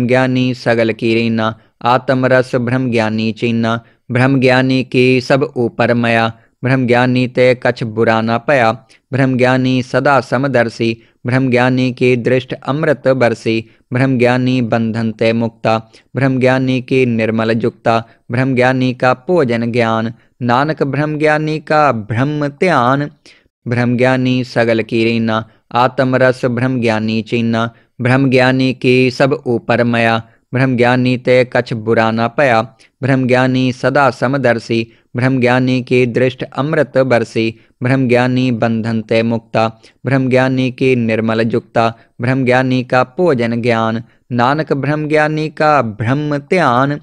ज्ञानी सगल की रीना आत्मरस ज्ञानी चीना ज्ञानी की सब ऊपर मया ब्रह्म ज्ञानी ते कछ बुरा ना पया ज्ञानी सदा समदर्शी ब्रह्मज्ञानी के दृष्ट अमृत बरसे ब्रह्मज्ञानी बंधन तय मुक्ता ब्रह्मज्ञानी की निर्मल जुक्ता ब्रह्मज्ञानी का भोजन ज्ञान नानक ब्रह्मज्ञानी का ब्रह्म ध्यान ब्रह्मज्ञानी सगल की रीना आत्मरस ब्रह्मज्ञानी चीना ब्रह्मज्ञानी की सब ऊपर मया ब्रह्मज्ञानी ते कछ बुरा ना पया ब्रह्मज्ञानी सदा समदर्शी ब्रह्मज्ञानी की दृष्ट अमृत बरसी ब्रह्मज्ञानी बंधन तय मुक्ता ब्रह्मज्ञानी की निर्मल जुक्ता ब्रह्मज्ञानी का भोजन ज्ञान नानक ब्रह्मज्ञानी का ब्रह्म ध्यान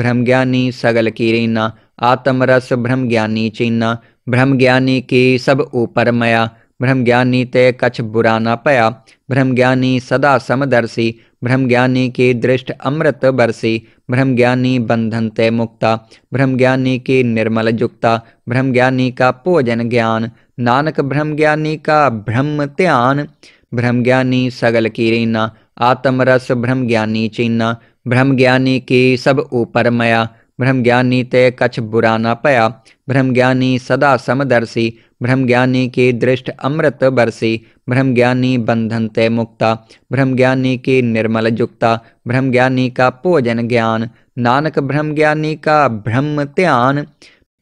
ब्रह्मज्ञानी सगल की रीना आत्मरस ब्रह्मज्ञानी चीना ब्रह्मज्ञानी की सब ऊपर मया ब्रह्म ज्ञानी तय कछ बुरा ना पया ब्रह्म ज्ञानी सदा समदर्शी ज्ञानी की दृष्ट अमृत बरसी ब्रह्म ज्ञानी बंधन तय मुक्ता ब्रह्म ज्ञानी की निर्मल जुक्ता ज्ञानी का भोजन ज्ञान नानक ब्रह्म ज्ञानी का ब्रह्म ध्यान ज्ञानी सगल की रीना आत्मरस ज्ञानी चीना ज्ञानी की सब ऊपर मया ब्रह्मज्ञानी ते कछ बुरा ना पया ब्रह्मज्ञानी सदा समदर्शी ब्रह्मज्ञानी की दृष्ट अमृत बरसी ब्रह्मज्ञानी बंधन तय मुक्ता ब्रह्मज्ञानी की निर्मल जुक्ता ब्रह्मज्ञानी का भोजन ज्ञान नानक ब्रह्मज्ञानी का ब्रह्म ध्यान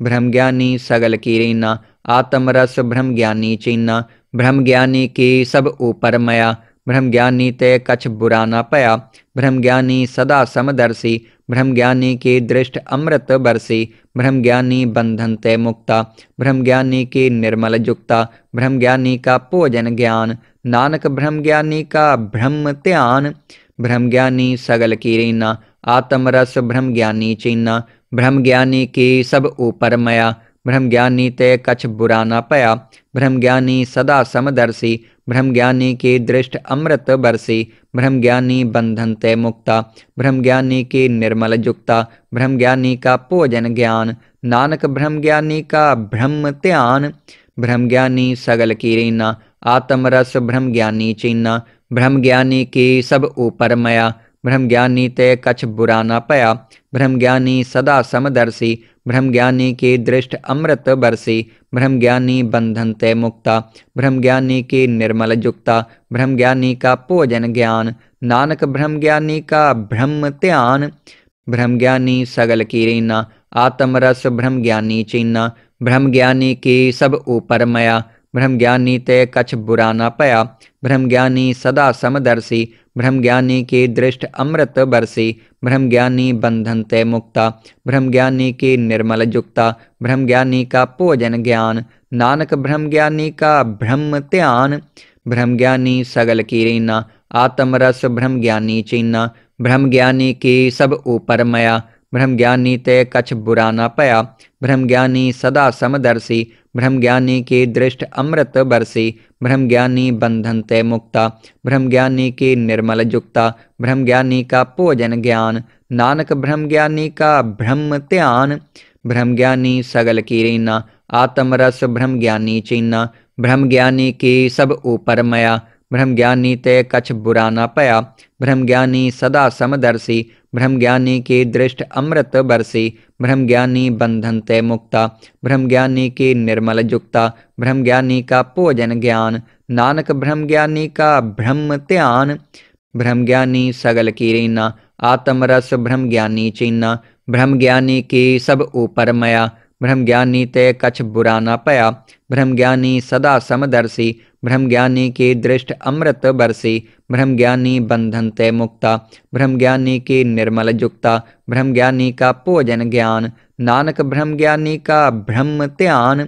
ब्रह्मज्ञानी सगल की रीना आत्मरस ब्रह्मज्ञानी चीना ब्रह्मज्ञानी की सब ऊपर मया ब्रह्मज्ञानी ते कछ बुरा ना पया ब्रह्मज्ञानी सदा समदर्शी ब्रह्मज्ञानी के दृष्ट अमृत बरसे ब्रह्मज्ञानी बंधन तय मुक्ता ब्रह्मज्ञानी की निर्मल जुक्ता ब्रह्मज्ञानी का भोजन ज्ञान नानक ब्रह्मज्ञानी का ब्रह्म ध्यान ब्रह्मज्ञानी सगल की रीना आत्मरस ब्रह्मज्ञानी चीना ब्रह्मज्ञानी की सब ऊपर मया ब्रह्मज्ञानी ते कछ बुरा ना पया ब्रह्मज्ञानी सदा समदर्शी ब्रह्मज्ञानी की दृष्ट अमृत बरसी ब्रह्मज्ञानी बंधन तय मुक्ता ब्रह्मज्ञानी की निर्मल जुक्ता ब्रह्मज्ञानी का भोजन ज्ञान नानक ब्रह्मज्ञानी का ब्रह्म ध्यान ब्रह्मज्ञानी सगल की रीना आत्मरस ब्रह्मज्ञानी चीना ब्रह्मज्ञानी की सब ऊपर मया ब्रह्मज्ञानी ते कछ बुरा ना पया ब्रह्मज्ञानी सदा समदर्शी ब्रह्मज्ञानी के दृष्ट अमृत बरसे ब्रह्मज्ञानी बंधन तय मुक्ता ब्रह्मज्ञानी की निर्मल जुक्ता ब्रह्मज्ञानी का भोजन ज्ञान नानक ब्रह्मज्ञानी का ब्रह्म ध्यान ब्रह्मज्ञानी सगल की रीना आत्मरस ब्रह्मज्ञानी चीना ब्रह्मज्ञानी की सब ऊपर मया ब्रह्मज्ञानी ते कछ बुरा ना पया ब्रह्मज्ञानी सदा समदर्शी ब्रह्मज्ञानी की दृष्ट अमृत बरसी ब्रह्मज्ञानी बंधन तय मुक्ता ब्रह्मज्ञानी की निर्मल जुक्ता ब्रह्मज्ञानी का भोजन ज्ञान नानक ब्रह्मज्ञानी का ब्रह्म ध्यान ब्रह्मज्ञानी सगल की रीना आत्मरस ब्रह्मज्ञानी चीना ब्रह्मज्ञानी की सब ऊपर मया ब्रह्म ज्ञानी तय कछ बुरा न पया ब्रह्म ज्ञानी सदा समदर्शी ज्ञानी की दृष्ट अमृत बरसी ब्रह्म ज्ञानी बंधन तय मुक्ता ब्रह्म ज्ञानी की निर्मल जुक्ता ज्ञानी का भोजन ज्ञान नानक ब्रह्म ज्ञानी का ब्रह्म ध्यान ज्ञानी सगल की रीना आत्मरस ज्ञानी चीना ज्ञानी की सब ऊपर मया ब्रह्म ज्ञानी तय कछ बुरा ना पया ज्ञानी सदा समदर्शी ज्ञानी की दृष्ट अमृत बरसी ब्रह्म ज्ञानी बंधन तय मुक्ता ब्रह्म ज्ञानी की निर्मल जुक्ता ज्ञानी का भोजन ज्ञान नानक ब्रह्म ज्ञानी का ब्रह्म ध्यान ज्ञानी सगल की रीना आत्मरस ज्ञानी चीना ज्ञानी की सब ऊपर मया ब्रह्म ज्ञानी ते कछ बुरा ना पया ज्ञानी सदा समदर्शी ब्रह्मज्ञानी के दृष्ट अमृत बरसे ब्रह्मज्ञानी बंधन तय मुक्ता ब्रह्मज्ञानी की निर्मल जुक्ता ब्रह्मज्ञानी का भोजन ज्ञान नानक ब्रह्मज्ञानी का ब्रह्म ध्यान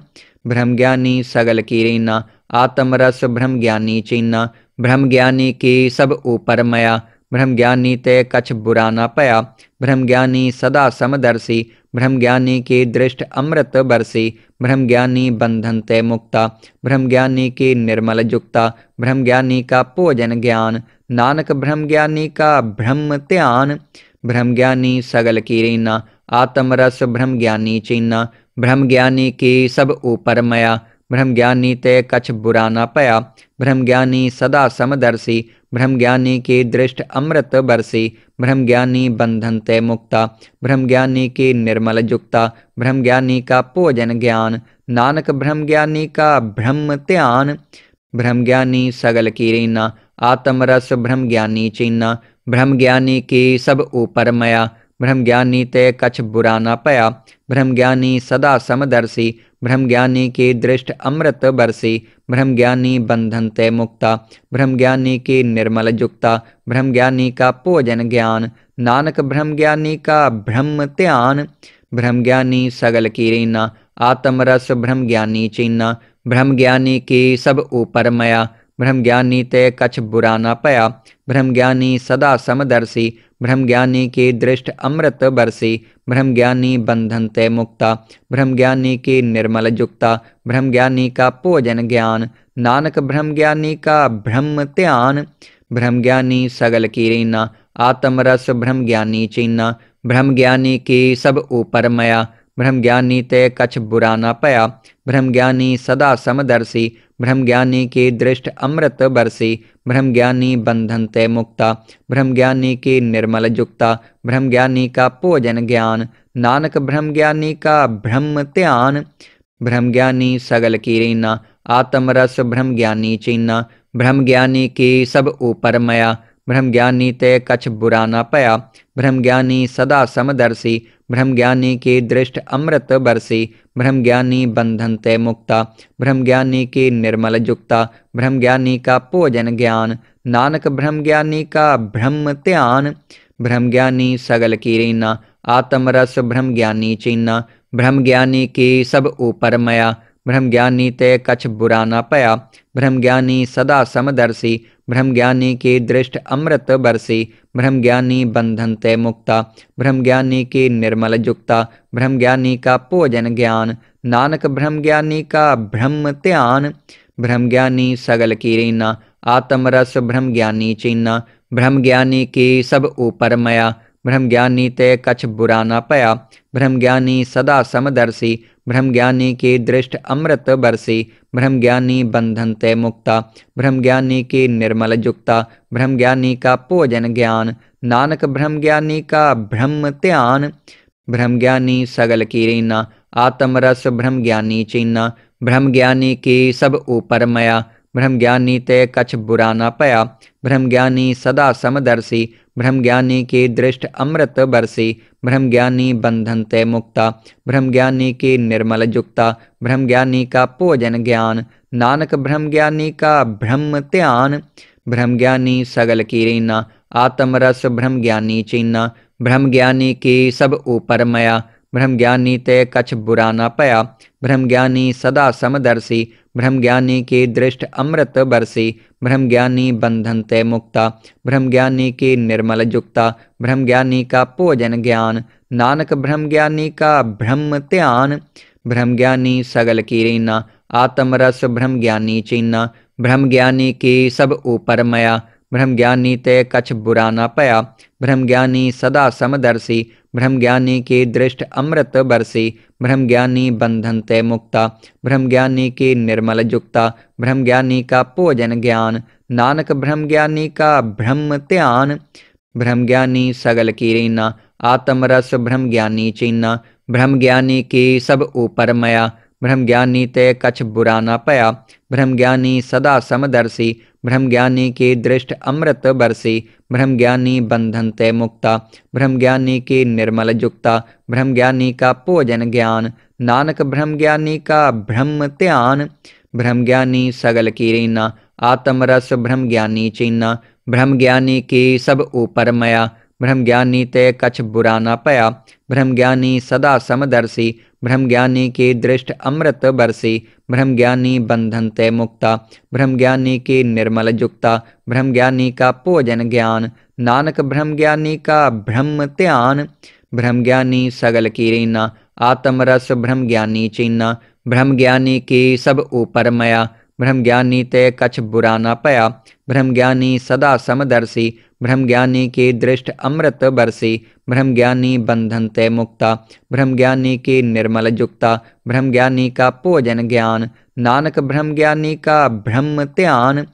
ब्रह्मज्ञानी सगल की रीना आत्मरस ब्रह्मज्ञानी चीना ब्रह्मज्ञानी की सब ऊपर मया ब्रह्मज्ञानी ते कछ बुरा ना पया ब्रह्मज्ञानी सदा समदर्शी ब्रह्मज्ञानी की दृष्ट अमृत बरसी ब्रह्मज्ञानी बंधन तय मुक्ता ब्रह्मज्ञानी की निर्मल जुक्ता ब्रह्मज्ञानी का भोजन ज्ञान नानक ब्रह्मज्ञानी का ब्रह्म ध्यान ब्रह्मज्ञानी सगल की रीना आत्मरस ब्रह्मज्ञानी चीना ब्रह्मज्ञानी की सब ऊपर मया ब्रह्मज्ञानी ते कछ बुरा ना पया ब्रह्मज्ञानी सदा समदर्शी ब्रह्मज्ञानी के दृष्ट अमृत बरसे ब्रह्मज्ञानी बंधन तय मुक्ता ब्रह्मज्ञानी की निर्मल जुक्ता ब्रह्मज्ञानी का भोजन ज्ञान नानक ब्रह्मज्ञानी का ब्रह्म ध्यान ब्रह्मज्ञानी सगल की रीना आत्मरस ब्रह्मज्ञानी चीना ब्रह्मज्ञानी की सब ऊपर मया ब्रह्म ज्ञानी तय कछ बुरा ना पया ब्रह्म ज्ञानी सदा समदर्शी ज्ञानी की दृष्ट अमृत बरसी ब्रह्म ज्ञानी बंधन तय मुक्ता ब्रह्म ज्ञानी की निर्मल जुक्ता ज्ञानी का भोजन ज्ञान नानक ब्रह्म ज्ञानी का ब्रह्म ध्यान ज्ञानी सगल की रीना आत्मरस ज्ञानी चीना ज्ञानी की सब ऊपर मया ब्रह्मज्ञानी ते कछ बुरा ना पया ब्रह्मज्ञानी सदा समदर्शी ब्रह्मज्ञानी की दृष्ट अमृत बरसी ब्रह्मज्ञानी बंधन तय मुक्ता ब्रह्मज्ञानी की निर्मल जुक्ता ब्रह्मज्ञानी का भोजन ज्ञान नानक ब्रह्मज्ञानी का ब्रह्म ध्यान ब्रह्मज्ञानी सगल की रीना आत्मरस ब्रह्मज्ञानी चीना ब्रह्मज्ञानी की सब ऊपर मया ब्रह्मज्ञानी ते कछ बुरा ना पया ब्रह्मज्ञानी सदा समदर्शी ब्रह्मज्ञानी के दृष्ट अमृत बरसी ब्रह्मज्ञानी बंधन तय मुक्ता ब्रह्मज्ञानी के निर्मल जुक्ता ब्रह्मज्ञानी का भोजन ज्ञान नानक ब्रह्मज्ञानी का ब्रह्म ध्यान ब्रह्मज्ञानी सगल की रीना आत्मरस ब्रह्मज्ञानी चीना ब्रह्मज्ञानी के सब ऊपर मया ब्रह्मज्ञानी ते कछ बुरा ना पया ब्रह्मज्ञानी सदा समदर्शी ब्रह्मज्ञानी के दृष्ट अमृत बरसी ब्रह्मज्ञानी बंधन तय मुक्ता ब्रह्मज्ञानी के निर्मल जुक्ता ब्रह्मज्ञानी का भोजन ज्ञान नानक ब्रह्मज्ञानी का ब्रह्म ध्यान ब्रह्मज्ञानी सगल की रीना आत्मरस ब्रह्मज्ञानी चीना ब्रह्मज्ञानी के सब ऊपर मया ब्रह्मज्ञानी ते कछ बुरा ना पया ब्रह्मज्ञानी सदा समदर्शी ब्रह्मज्ञानी की दृष्ट अमृत बरसी ब्रह्मज्ञानी बंधन तय मुक्ता ब्रह्मज्ञानी की निर्मल जुक्ता ब्रह्मज्ञानी का भोजन ज्ञान नानक ब्रह्मज्ञानी का ब्रह्म ध्यान ब्रह्मज्ञानी सगल की रीना आत्मरस ब्रह्मज्ञानी चीना ब्रह्मज्ञानी की सब ऊपर मया ब्रह्मज्ञानी ते कछ बुरा ना पया ब्रह्मज्ञानी सदा समदर्शी ब्रह्मज्ञानी के दृष्ट अमृत बरसे ब्रह्मज्ञानी बंधन तय मुक्ता ब्रह्मज्ञानी की निर्मल जुक्ता ब्रह्मज्ञानी का भोजन ज्ञान नानक ब्रह्मज्ञानी का ब्रह्म ध्यान ब्रह्मज्ञानी सगल की रीना आत्मरस ब्रह्मज्ञानी चीना ब्रह्मज्ञानी की सब ऊपर मया ब्रह्म ज्ञानी तय कछ बुरा न पया ब्रह्म ज्ञानी सदा समदर्शी ज्ञानी की दृष्ट अमृत बरसी ब्रह्म ज्ञानी बंधन तय मुक्ता ब्रह्म ज्ञानी की निर्मल जुक्ता ज्ञानी का भोजन ज्ञान नानक ब्रह्म ज्ञानी का ब्रह्म ध्यान ज्ञानी सगल की रीना आत्मरस ज्ञानी चीना ज्ञानी की सब ऊपर मया ब्रह्म ज्ञानी तय कछ बुरा ना पया ज्ञानी सदा समदर्शी ज्ञानी की दृष्ट अमृत बरसी ब्रह्म ज्ञानी बंधन तय मुक्ता ब्रह्म ज्ञानी की निर्मल जुक्ता ज्ञानी का भोजन ज्ञान नानक ब्रह्म ज्ञानी का ब्रह्म ध्यान ज्ञानी सगल की रीना आत्मरस ज्ञानी चीना ज्ञानी की सब ऊपर मया ब्रह्म ज्ञानी ते कछ बुरा ना पया ज्ञानी सदा समदर्शी ब्रह्मज्ञानी के दृष्ट अमृत बरसे ब्रह्मज्ञानी बंधन तय मुक्ता ब्रह्मज्ञानी की निर्मल जुक्ता ब्रह्मज्ञानी का भोजन ज्ञान नानक ब्रह्मज्ञानी का ब्रह्म ध्यान ब्रह्मज्ञानी सगल की रीना आत्मरस ब्रह्मज्ञानी चीना ब्रह्मज्ञानी की सब ऊपर मया ब्रह्मज्ञानी ते कछ बुरा ना पया ब्रह्मज्ञानी सदा समदर्शी ब्रह्मज्ञानी के दृष्ट अमृत बरसे ब्रह्मज्ञानी बंधन तय मुक्ता ब्रह्मज्ञानी की निर्मल जुक्ता ब्रह्मज्ञानी का भोजन ज्ञान नानक ब्रह्मज्ञानी का ब्रह्म ध्यान ब्रह्मज्ञानी सगल की रीना आत्मरस ब्रह्मज्ञानी चीना ब्रह्मज्ञानी की सब ऊपर मया ब्रह्म ज्ञानी तय कछ बुरा ना पया ज्ञानी सदा समदर्शी ज्ञानी की दृष्ट अमृत बरसी ब्रह्म ज्ञानी बंधन तय मुक्ता ब्रह्म ज्ञानी की निर्मल जुक्ता ज्ञानी का भोजन ज्ञान नानक ब्रह्म ज्ञानी का ब्रह्म ध्यान ज्ञानी सगल की रीना आत्मरस ज्ञानी चीना ज्ञानी की सब ऊपर मया ब्रह्म ज्ञानी ते कछ बुरा ना पया ज्ञानी सदा समदर्शी ब्रह्मज्ञानी के दृष्ट अमृत बरसे ब्रह्मज्ञानी बंधन तय मुक्ता ब्रह्मज्ञानी की निर्मल जुक्ता ब्रह्मज्ञानी का भोजन ज्ञान नानक ब्रह्मज्ञानी का ब्रह्म ध्यान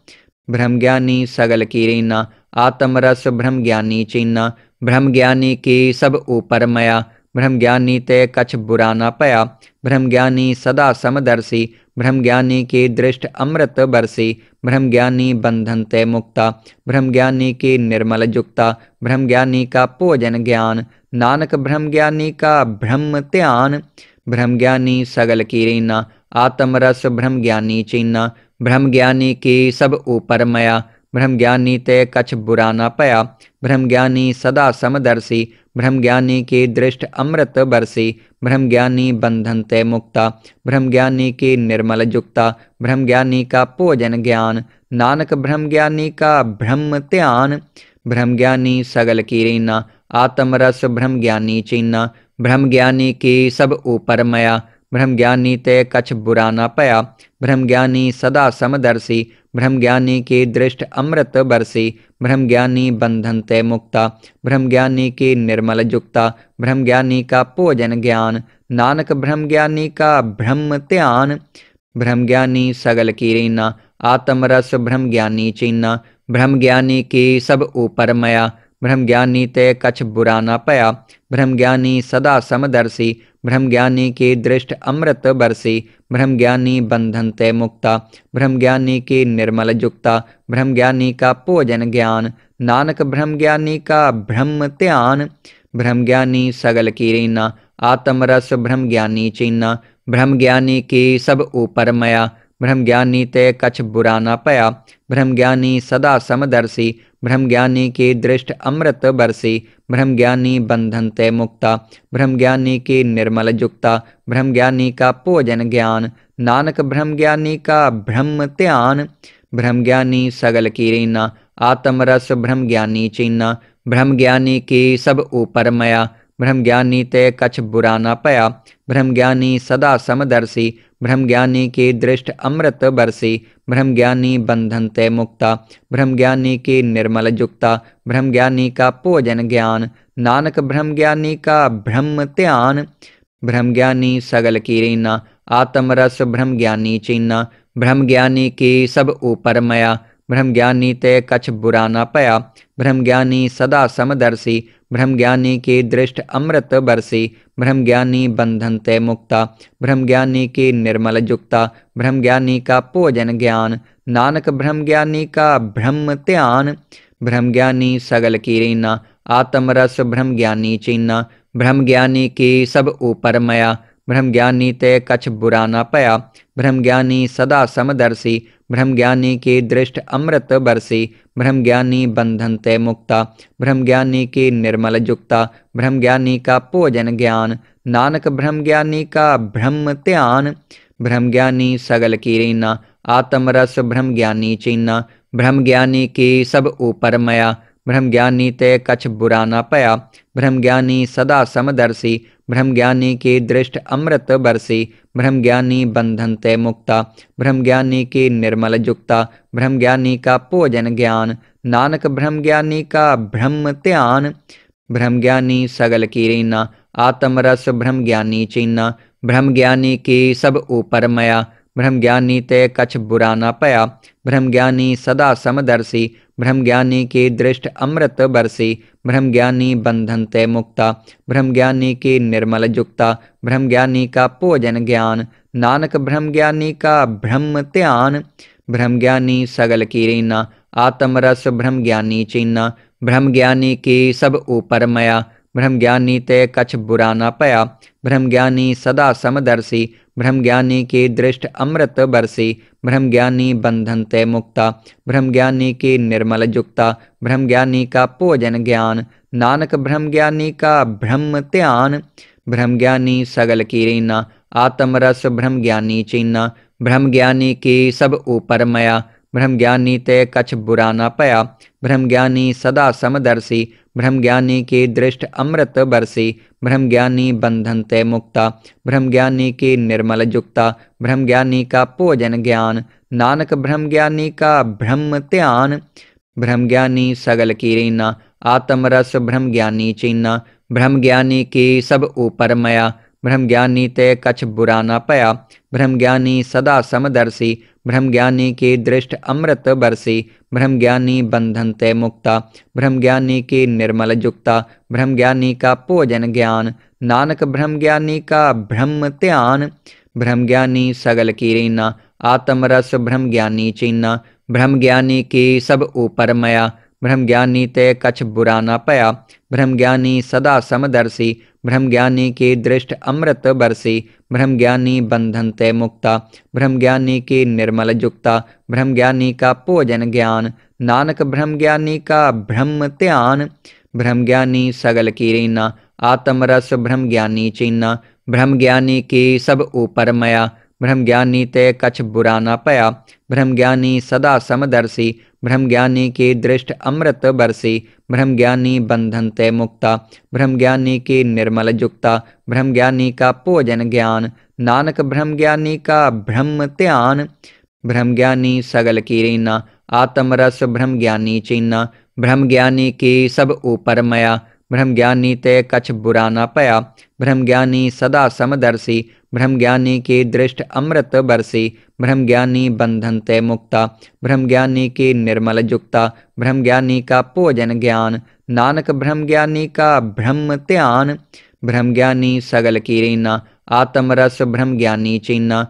ब्रह्मज्ञानी सगल की रीना आत्मरस ब्रह्मज्ञानी चीना ब्रह्मज्ञानी की सब ऊपर मया ब्रह्मज्ञानी तय कछ बुरा न पया ब्रह्मज्ञानी सदा समदर्शी ब्रह्मज्ञानी की दृष्ट अमृत बरसी ब्रह्मज्ञानी बंधन तय मुक्ता ब्रह्मज्ञानी की निर्मल जुक्ता ब्रह्मज्ञानी का भोजन ज्ञान नानक ब्रह्मज्ञानी का ब्रह्म ध्यान ब्रह्मज्ञानी सगल की रीना आत्मरस ब्रह्मज्ञानी चीना ब्रह्मज्ञानी की सब ऊपर मया ब्रह्मज्ञानी ते कछ बुरा ना पया ब्रह्मज्ञानी सदा समदर्शी ब्रह्मज्ञानी की दृष्ट अमृत बरसी ब्रह्मज्ञानी बंधन तय मुक्ता ब्रह्मज्ञानी की निर्मल जुक्ता ब्रह्मज्ञानी का भोजन ज्ञान नानक ब्रह्मज्ञानी का ब्रह्म ध्यान ब्रह्मज्ञानी सगल की रीना आत्मरस ब्रह्मज्ञानी चीना ब्रह्मज्ञानी की सब ऊपर मया ब्रह्मज्ञानी ते कछ बुरा ना पया ब्रह्मज्ञानी सदा समदर्शी ब्रह्मज्ञानी के दृष्ट अमृत बरसे ब्रह्मज्ञानी बंधन तय मुक्ता ब्रह्मज्ञानी के निर्मल जुक्ता ब्रह्मज्ञानी का भोजन ज्ञान नानक ब्रह्मज्ञानी का ब्रह्म ध्यान ब्रह्मज्ञानी सगल की रीना आत्मरस ब्रह्मज्ञानी चीना ब्रह्मज्ञानी के सब ऊपर मया ब्रह्मज्ञानी तय कछ बुरा न पया ब्रह्मज्ञानी सदा समदर्शी ब्रह्मज्ञानी की दृष्ट अमृत बरसी ब्रह्मज्ञानी बंधन तय मुक्ता ब्रह्मज्ञानी की निर्मल जुक्ता ब्रह्मज्ञानी का भोजन ज्ञान नानक ब्रह्मज्ञानी का ब्रह्म ध्यान ब्रह्मज्ञानी सगल की रीना आत्मरस ब्रह्मज्ञानी चीना ब्रह्मज्ञानी की सब ऊपर मया ब्रह्म ज्ञानी ते कछ बुरा ना पया ज्ञानी सदा समदर्शी ज्ञानी की दृष्ट अमृत बरसी ब्रह्म ज्ञानी बंधन तय मुक्ता ब्रह्म ज्ञानी की निर्मल जुक्ता ब्रह्म ज्ञानी का भोजन ज्ञान नानक ब्रह्म ज्ञानी का ब्रह्म ध्यान ज्ञानी सगल की रीना आत्मरस ज्ञानी चीना ज्ञानी की सब ऊपर मया ब्रह्म ज्ञानी ते कछ बुरा ना पया ब्रह्मज्ञानी सदा समदर्शी ब्रह्मज्ञानी की दृष्ट अमृत बरसी ब्रह्मज्ञानी बंधन तय मुक्ता ब्रह्मज्ञानी की निर्मल जुक्ता ब्रह्मज्ञानी का भोजन ज्ञान नानक ब्रह्मज्ञानी का ब्रह्म ध्यान ब्रह्मज्ञानी सगल की रीना आत्मरस ब्रह्मज्ञानी चीना ब्रह्मज्ञानी की सब ऊपर मया ब्रह्म ज्ञानी तय कछ बुरा न पया ब्रह्म ज्ञानी सदा समदर्शी ज्ञानी की दृष्ट अमृत बरसी ब्रह्म ज्ञानी बंधन तय मुक्ता ब्रह्म ज्ञानी की निर्मल जुक्ता ज्ञानी का भोजन ज्ञान नानक ब्रह्म ज्ञानी का ब्रह्म ध्यान ज्ञानी सगल की रीना आत्मरस ज्ञानी चीना ज्ञानी की सब ऊपर मया ब्रह्मज्ञानी तय कछ बुरा ना पया ब्रह्मज्ञानी सदा समदर्शी ब्रह्मज्ञानी की दृष्ट अमृत बरसी ब्रह्मज्ञानी बंधन तय मुक्ता ब्रह्मज्ञानी की निर्मल जुक्ता ब्रह्मज्ञानी का भोजन ज्ञान नानक ब्रह्मज्ञानी का ब्रह्म ध्यान ब्रह्मज्ञानी सगल की रीना आत्मरस ब्रह्मज्ञानी चीना ब्रह्मज्ञानी की सब ऊपर मया ब्रह्मज्ञानी ते कछ बुरा ना पया ब्रह्मज्ञानी सदा समदर्शी ब्रह्मज्ञानी के दृष्ट अमृत बरसे ब्रह्मज्ञानी बंधन तय मुक्ता ब्रह्मज्ञानी की निर्मल जुक्ता ब्रह्मज्ञानी का भोजन ज्ञान नानक ब्रह्मज्ञानी का ब्रह्म ध्यान ब्रह्मज्ञानी सगल की रीना आत्मरस ब्रह्मज्ञानी चीना ब्रह्मज्ञानी की सब ऊपर मया ब्रह्मज्ञानी तय कछ बुरा न पया ब्रह्मज्ञानी सदा समदर्शी ब्रह्मज्ञानी की दृष्ट अमृत बरसी ब्रह्मज्ञानी बंधन तय मुक्ता ब्रह्मज्ञानी की निर्मल जुक्ता ब्रह्मज्ञानी का भोजन ज्ञान नानक ब्रह्मज्ञानी का ब्रह्म ध्यान ब्रह्मज्ञानी सगल की रीना आत्मरस ब्रह्मज्ञानी चीना ब्रह्मज्ञानी की सब ऊपर मया ब्रह्मज्ञानी ते कछ बुरा ना पया ब्रह्मज्ञानी सदा समदर्शी ब्रह्मज्ञानी की दृष्ट अमृत बरसी ब्रह्मज्ञानी बंधन तय मुक्ता ब्रह्मज्ञानी की निर्मल जुक्ता ब्रह्मज्ञानी का भोजन ज्ञान नानक ब्रह्मज्ञानी का ब्रह्म ध्यान ब्रह्मज्ञानी सगल की रीना आत्मरस ब्रह्मज्ञानी चीना ब्रह्मज्ञानी की सब ऊपर मया ब्रह्मज्ञानी ते कछ बुरा ना पया ब्रह्मज्ञानी सदा समदर्शी ब्रह्मज्ञानी की दृष्ट अमृत बरसी ब्रह्मज्ञानी बंधन तय मुक्ता ब्रह्मज्ञानी की निर्मल जुक्ता ब्रह्मज्ञानी का भोजन ज्ञान नानक ब्रह्मज्ञानी का ब्रह्म ध्यान ब्रह्मज्ञानी सगल की रीना आत्मरस ब्रह्मज्ञानी चीना ब्रह्मज्ञानी की सब ऊपर मया ब्रह्मज्ञानी ते कछ बुरा ना पया ब्रह्मज्ञानी सदा समदर्शी ब्रह्मज्ञानी की दृष्ट अमृत बरसी ब्रह्मज्ञानी बंधन तय मुक्ता ब्रह्मज्ञानी की निर्मल जुक्ता ब्रह्मज्ञानी का भोजन ज्ञान नानक ब्रह्मज्ञानी का ब्रह्म ध्यान ब्रह्मज्ञानी सगल की रीना आत्मरस ब्रह्मज्ञानी चीना ब्रह्मज्ञानी की सब ऊपर मया ब्रह्मज्ञानी ते कछ बुरा ना पया ब्रह्मज्ञानी सदा समदर्शी ब्रह्मज्ञानी के दृष्ट अमृत बरसे ब्रह्मज्ञानी बंधन तय मुक्ता ब्रह्मज्ञानी की निर्मल जुक्ता ब्रह्मज्ञानी का भोजन ज्ञान नानक ब्रह्मज्ञानी का ब्रह्म ध्यान ब्रह्मज्ञानी सगल की रीना आत्मरस ब्रह्मज्ञानी चीना ब्रह्मज्ञानी की सब ऊपर मया ब्रह्मज्ञानी ते कछ बुरा ना पया ब्रह्मज्ञानी सदा समदर्शी ब्रह्मज्ञानी के दृष्ट अमृत बरसे ब्रह्मज्ञानी बंधन तय मुक्ता ब्रह्मज्ञानी की निर्मल जुक्ता ब्रह्मज्ञानी का भोजन ज्ञान नानक ब्रह्मज्ञानी का ब्रह्म ध्यान ब्रह्मज्ञानी सगल की रीना आत्मरस ब्रह्मज्ञानी चीना ब्रह्मज्ञानी की सब ऊपर मया ब्रह्म ज्ञानी तय कछ बुरा न पया ब्रह्म ज्ञानी सदा समदर्शी ज्ञानी की दृष्ट अमृत बरसी ब्रह्म ज्ञानी बंधन तय मुक्ता ब्रह्म ज्ञानी की निर्मल जुक्ता ज्ञानी का भोजन ज्ञान नानक ब्रह्म ज्ञानी का ब्रह्म ध्यान ज्ञानी सगल की रीना आत्मरस ज्ञानी चीना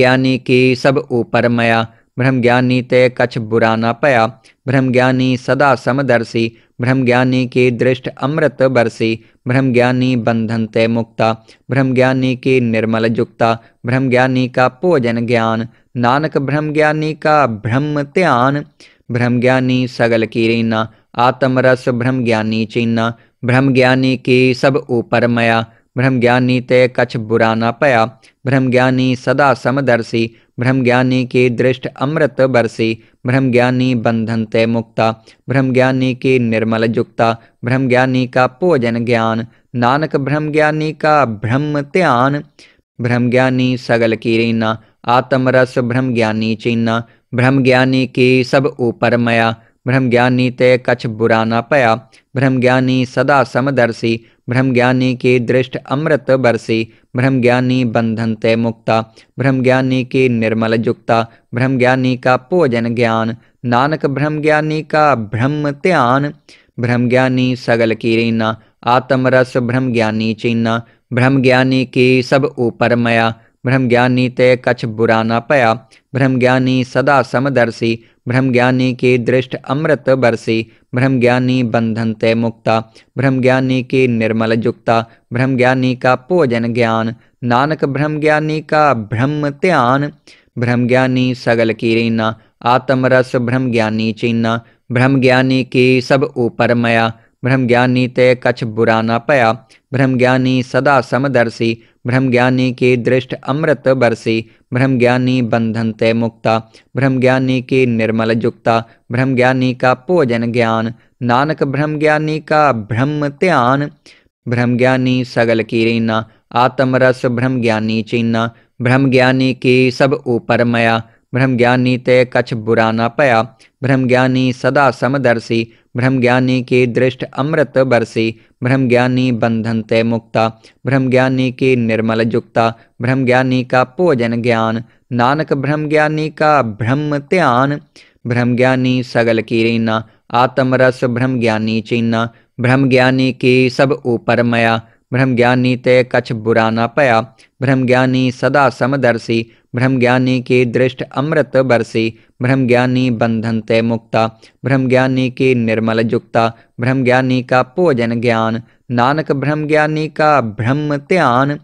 ज्ञानी की सब ऊपर मया ब्रह्म ज्ञानी तय कछ बुरा ना पया ज्ञानी सदा समदर्शी ज्ञानी की दृष्ट अमृत बरसी ब्रह्म ज्ञानी बंधन तय मुक्ता ब्रह्म ज्ञानी की निर्मल जुक्ता ज्ञानी का भोजन ज्ञान नानक ब्रह्म ज्ञानी का ब्रह्म ध्यान ज्ञानी सगल की रीना आत्मरस ज्ञानी चीना ज्ञानी की सब ऊपर मया ब्रह्म ज्ञानी ते कछ बुरा ना पया ब्रह्मज्ञानी सदा समदर्शी ब्रह्मज्ञानी की दृष्ट अमृत बरसी ब्रह्मज्ञानी बंधन तय मुक्ता ब्रह्मज्ञानी की निर्मल जुक्ता ब्रह्मज्ञानी का भोजन ज्ञान नानक ब्रह्मज्ञानी का ब्रह्म ध्यान ब्रह्मज्ञानी सगल की रीना आत्मरस ब्रह्मज्ञानी चीना ब्रह्मज्ञानी की सब ऊपर मया ब्रह्मज्ञानी तय कछ बुरा ना पया ब्रह्मज्ञानी सदा समदर्शी ब्रह्मज्ञानी की दृष्ट अमृत बरसी ब्रह्मज्ञानी बंधन तय मुक्ता ब्रह्मज्ञानी की निर्मल जुक्ता ब्रह्मज्ञानी का भोजन ज्ञान नानक ब्रह्मज्ञानी का ब्रह्म ध्यान ब्रह्मज्ञानी सगल की रीना आत्मरस ब्रह्मज्ञानी चीना ब्रह्मज्ञानी की सब ऊपर मया ब्रह्मज्ञानी ते कछ बुरा ना पया ब्रह्मज्ञानी सदा समदर्शी ब्रह्मज्ञानी के दृष्ट अमृत बरसे ब्रह्मज्ञानी बंधन तय मुक्ता ब्रह्मज्ञानी की निर्मल जुक्ता ब्रह्मज्ञानी का भोजन ज्ञान नानक ब्रह्मज्ञानी का ब्रह्म ध्यान ब्रह्मज्ञानी सगल की रीना आत्मरस ब्रह्मज्ञानी चीना ब्रह्मज्ञानी की सब ऊपर मया ब्रह्मज्ञानी ते कछ बुरा ना पया ब्रह्मज्ञानी सदा समदर्शी ब्रह्मज्ञानी के दृष्ट अमृत बरसे ब्रह्मज्ञानी बंधन तय मुक्ता ब्रह्मज्ञानी की निर्मल जुक्ता ब्रह्मज्ञानी का भोजन ज्ञान नानक ब्रह्मज्ञानी का ब्रह्म ध्यान ब्रह्मज्ञानी सगल की रीना आत्मरस ब्रह्मज्ञानी चीना ब्रह्मज्ञानी की सब ऊपर मया ब्रह्मज्ञानी तय कछ बुरा न पया ब्रह्मज्ञानी सदा समदर्शी ब्रह्मज्ञानी की दृष्ट अमृत बरसी ब्रह्मज्ञानी बंधन तय मुक्ता ब्रह्मज्ञानी की निर्मल जुक्ता ब्रह्मज्ञानी का भोजन ज्ञान नानक ब्रह्मज्ञानी का ब्रह्म ध्यान ब्रह्मज्ञानी सगल की रीना आत्मरस ब्रह्मज्ञानी चीना ब्रह्मज्ञानी की सब ऊपर मया ब्रह्मज्ञानी ते कछ बुरा ना पया ब्रह्मज्ञानी सदा समदर्शी ब्रह्मज्ञानी की दृष्ट अमृत बरसी ब्रह्मज्ञानी बंधन तय मुक्ता ब्रह्मज्ञानी की निर्मल जुक्ता ब्रह्मज्ञानी का भोजन ज्ञान नानक ब्रह्मज्ञानी का ब्रह्म ध्यान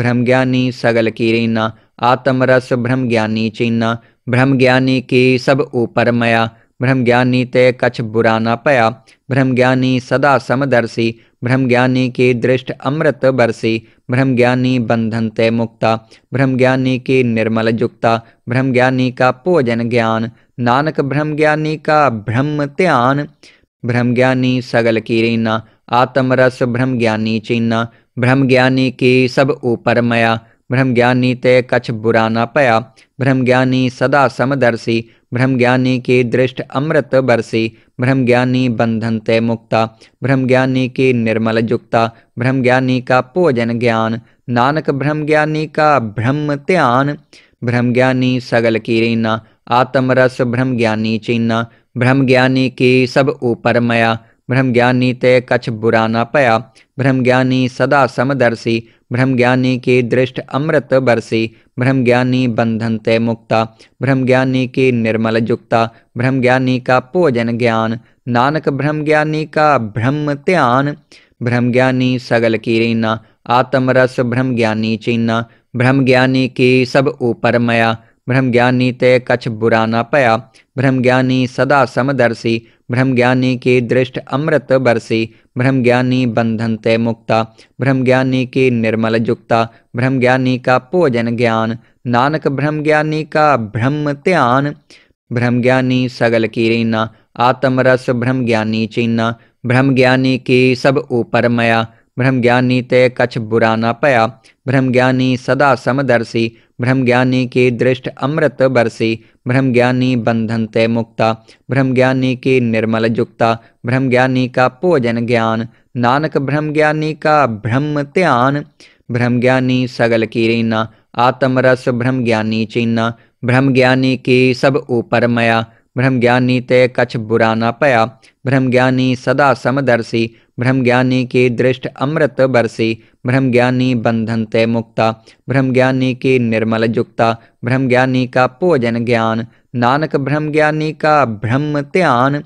ब्रह्मज्ञानी सगल की रीना आत्मरस ब्रह्मज्ञानी चीना ब्रह्मज्ञानी की सब ऊपर मया ब्रह्मज्ञानी ते कछ बुरा ना पया ब्रह्मज्ञानी सदा समदर्शी ब्रह्मज्ञानी के दृष्ट अमृत बरसी ब्रह्मज्ञानी बंधन तय मुक्ता ब्रह्मज्ञानी की निर्मल जुक्ता ब्रह्मज्ञानी का भोजन ज्ञान नानक ब्रह्मज्ञानी का ब्रह्म ध्यान ब्रह्मज्ञानी सगल की रीना आत्मरस ब्रह्मज्ञानी चीना ब्रह्मज्ञानी की सब ऊपर मया ब्रह्मज्ञानी ते कछ बुरा ना पया ब्रह्मज्ञानी सदा समदर्शी ब्रह्मज्ञानी की दृष्ट अमृत बरसी ब्रह्मज्ञानी बंधन तय मुक्ता ब्रह्मज्ञानी की निर्मल जुक्ता ब्रह्मज्ञानी का भोजन ज्ञान नानक ब्रह्मज्ञानी का ब्रह्म ध्यान ब्रह्मज्ञानी सगल की रीना आत्मरस ब्रह्मज्ञानी चीना ब्रह्मज्ञानी की सब ऊपर मया ब्रह्मज्ञानी ते कछ बुरा ना पया ब्रह्मज्ञानी सदा समदर्शी ब्रह्मज्ञानी के दृष्ट अमृत बरसे ब्रह्मज्ञानी बंधन तय मुक्ता ब्रह्मज्ञानी की निर्मल जुक्ता ब्रह्मज्ञानी का भोजन ज्ञान नानक ब्रह्मज्ञानी का ब्रह्म ध्यान ब्रह्मज्ञानी सगल की रीना आत्मरस ब्रह्मज्ञानी चीना ब्रह्मज्ञानी की सब ऊपर मया ब्रह्मज्ञानी ते कछ बुरा ना पया ब्रह्मज्ञानी सदा समदर्शी ब्रह्मज्ञानी के दृष्ट अमृत बरसे ब्रह्मज्ञानी बंधन तय मुक्ता ब्रह्मज्ञानी की निर्मल जुक्ता ब्रह्मज्ञानी का भोजन ज्ञान नानक ब्रह्मज्ञानी का ब्रह्म ध्यान ब्रह्मज्ञानी सगल की रीना आत्मरस ब्रह्मज्ञानी चीना ब्रह्मज्ञानी की सब ऊपर मया ब्रह्म ज्ञानी तय कछ बुरा ना पया ज्ञानी सदा समदर्शी ज्ञानी की दृष्ट अमृत बरसी ब्रह्म ज्ञानी बंधन तय मुक्ता ब्रह्म ज्ञानी की निर्मल जुक्ता ज्ञानी का भोजन ज्ञान नानक ब्रह्म ज्ञानी का ब्रह्म ध्यान ज्ञानी सगल की रीना आत्मरस ज्ञानी चीना ज्ञानी की सब ऊपर मया ब्रह्म ज्ञानी ते कछ बुरा ना पया ज्ञानी सदा समदर्शी ब्रह्मज्ञानी के दृष्ट अमृत बरसे ब्रह्मज्ञानी बंधन तय मुक्ता ब्रह्मज्ञानी की निर्मल जुक्ता ब्रह्मज्ञानी का भोजन ज्ञान नानक ब्रह्मज्ञानी का ब्रह्म ध्यान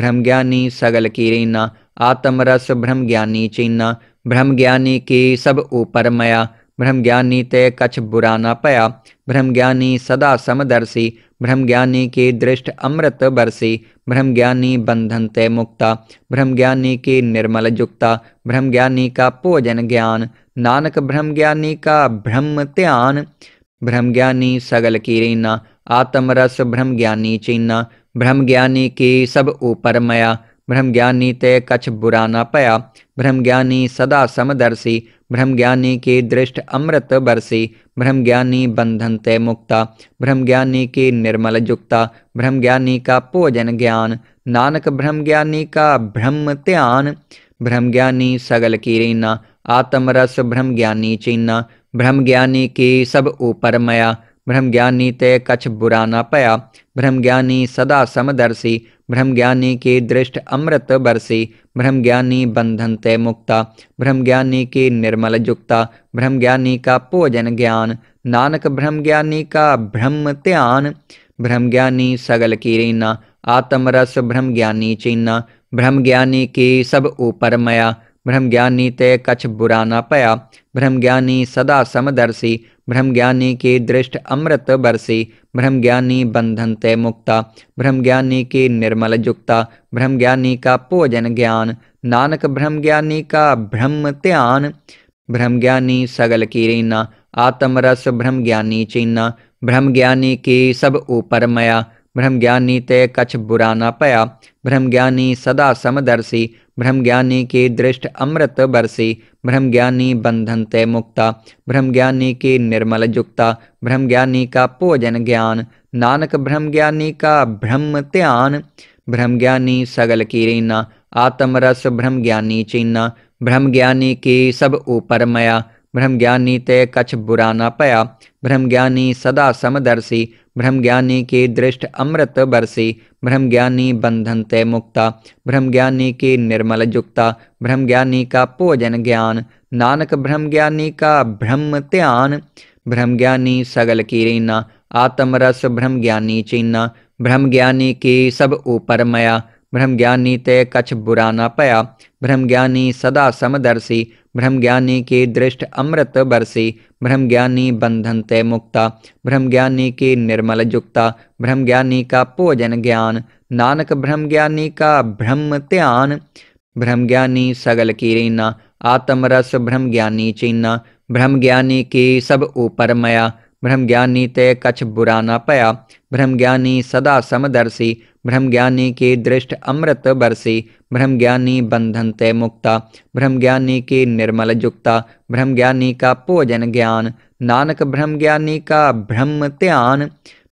ब्रह्मज्ञानी सगल की रीना आत्मरस ब्रह्मज्ञानी चीना ब्रह्मज्ञानी की सब ऊपर मया ब्रह्मज्ञानी तय कछ बुरा न पया ब्रह्मज्ञानी सदा समदर्शी ब्रह्मज्ञानी की दृष्ट अमृत बरसी ब्रह्मज्ञानी बंधन तय मुक्ता ब्रह्मज्ञानी की निर्मल जुक्ता ब्रह्मज्ञानी का भोजन ज्ञान नानक ब्रह्मज्ञानी का ब्रह्म ध्यान ब्रह्मज्ञानी सगल की रीना आत्मरस ब्रह्मज्ञानी चीना ब्रह्मज्ञानी की सब ऊपर मया ब्रह्मज्ञानी तय कछ बुरा ना पया ब्रह्मज्ञानी सदा समदर्शी ब्रह्मज्ञानी की दृष्ट अमृत बरसी ब्रह्मज्ञानी बंधन तय मुक्ता ब्रह्मज्ञानी की निर्मल जुक्ता ब्रह्मज्ञानी का भोजन ज्ञान नानक ब्रह्मज्ञानी का ब्रह्म ध्यान ब्रह्मज्ञानी सगल की रीना आत्मरस ब्रह्मज्ञानी चीना ब्रह्मज्ञानी की सब ऊपर मया ब्रह्मज्ञानी ते कछ बुरा ना पया ब्रह्मज्ञानी सदा समदर्शी ब्रह्मज्ञानी के दृष्ट अमृत बरसे ब्रह्मज्ञानी बंधन तय मुक्ता ब्रह्मज्ञानी की निर्मल जुक्ता ब्रह्मज्ञानी का भोजन ज्ञान नानक ब्रह्मज्ञानी का ब्रह्म ध्यान ब्रह्मज्ञानी सगल की रीना आत्मरस ब्रह्मज्ञानी चीना ब्रह्मज्ञानी की सब ऊपर मया ब्रह्मज्ञानी तय कछ बुरा न पया ब्रह्मज्ञानी सदा समदर्शी ब्रह्मज्ञानी की दृष्ट अमृत बरसी ब्रह्मज्ञानी बंधन तय मुक्ता ब्रह्मज्ञानी की निर्मल जुक्ता ब्रह्मज्ञानी का भोजन ज्ञान नानक ब्रह्मज्ञानी का ब्रह्म ध्यान ब्रह्मज्ञानी सगल की रीना आत्मरस ब्रह्मज्ञानी चीना ब्रह्मज्ञानी की सब ऊपर मया ब्रह्मज्ञानी ते कछ बुरा ना पया ब्रह्मज्ञानी सदा समदर्शी ब्रह्मज्ञानी की दृष्ट अमृत बरसी ब्रह्मज्ञानी बंधन तय मुक्ता ब्रह्मज्ञानी की निर्मल जुक्ता ब्रह्मज्ञानी का भोजन ज्ञान नानक ब्रह्मज्ञानी का ब्रह्म ध्यान ब्रह्मज्ञानी सगल की रीना आत्मरस ब्रह्मज्ञानी चीना ब्रह्मज्ञानी की सब ऊपर मया ब्रह्मज्ञानी ते कछ बुरा ना पया ब्रह्मज्ञानी सदा समदर्शी ब्रह्मज्ञानी के दृष्ट अमृत बरसे ब्रह्मज्ञानी बंधन तय मुक्ता ब्रह्मज्ञानी की निर्मल जुक्ता ब्रह्मज्ञानी का भोजन ज्ञान नानक ब्रह्मज्ञानी का ब्रह्म ध्यान ब्रह्मज्ञानी सगल की रीना आत्मरस ब्रह्मज्ञानी चीना ब्रह्मज्ञानी की सब ऊपर मया ब्रह्म ज्ञानी तय कछ बुरा न पया ब्रह्म ज्ञानी सदा समदर्शी ज्ञानी की दृष्ट अमृत बरसी ब्रह्म ज्ञानी बंधन तय मुक्ता ब्रह्म ज्ञानी की निर्मल जुक्ता ज्ञानी का भोजन ज्ञान नानक ब्रह्म ज्ञानी का ब्रह्म ध्यान ज्ञानी सगल की रीना आत्मरस ज्ञानी चीना ज्ञानी की सब ऊपर मया ब्रह्म ज्ञानी तय कछ बुरा ना पया ज्ञानी सदा समदर्शी ज्ञानी की दृष्ट अमृत बरसी ब्रह्म ज्ञानी बंधन तय मुक्ता ब्रह्म ज्ञानी की निर्मल जुक्ता ज्ञानी का भोजन ज्ञान नानक ब्रह्म ज्ञानी का ब्रह्म ध्यान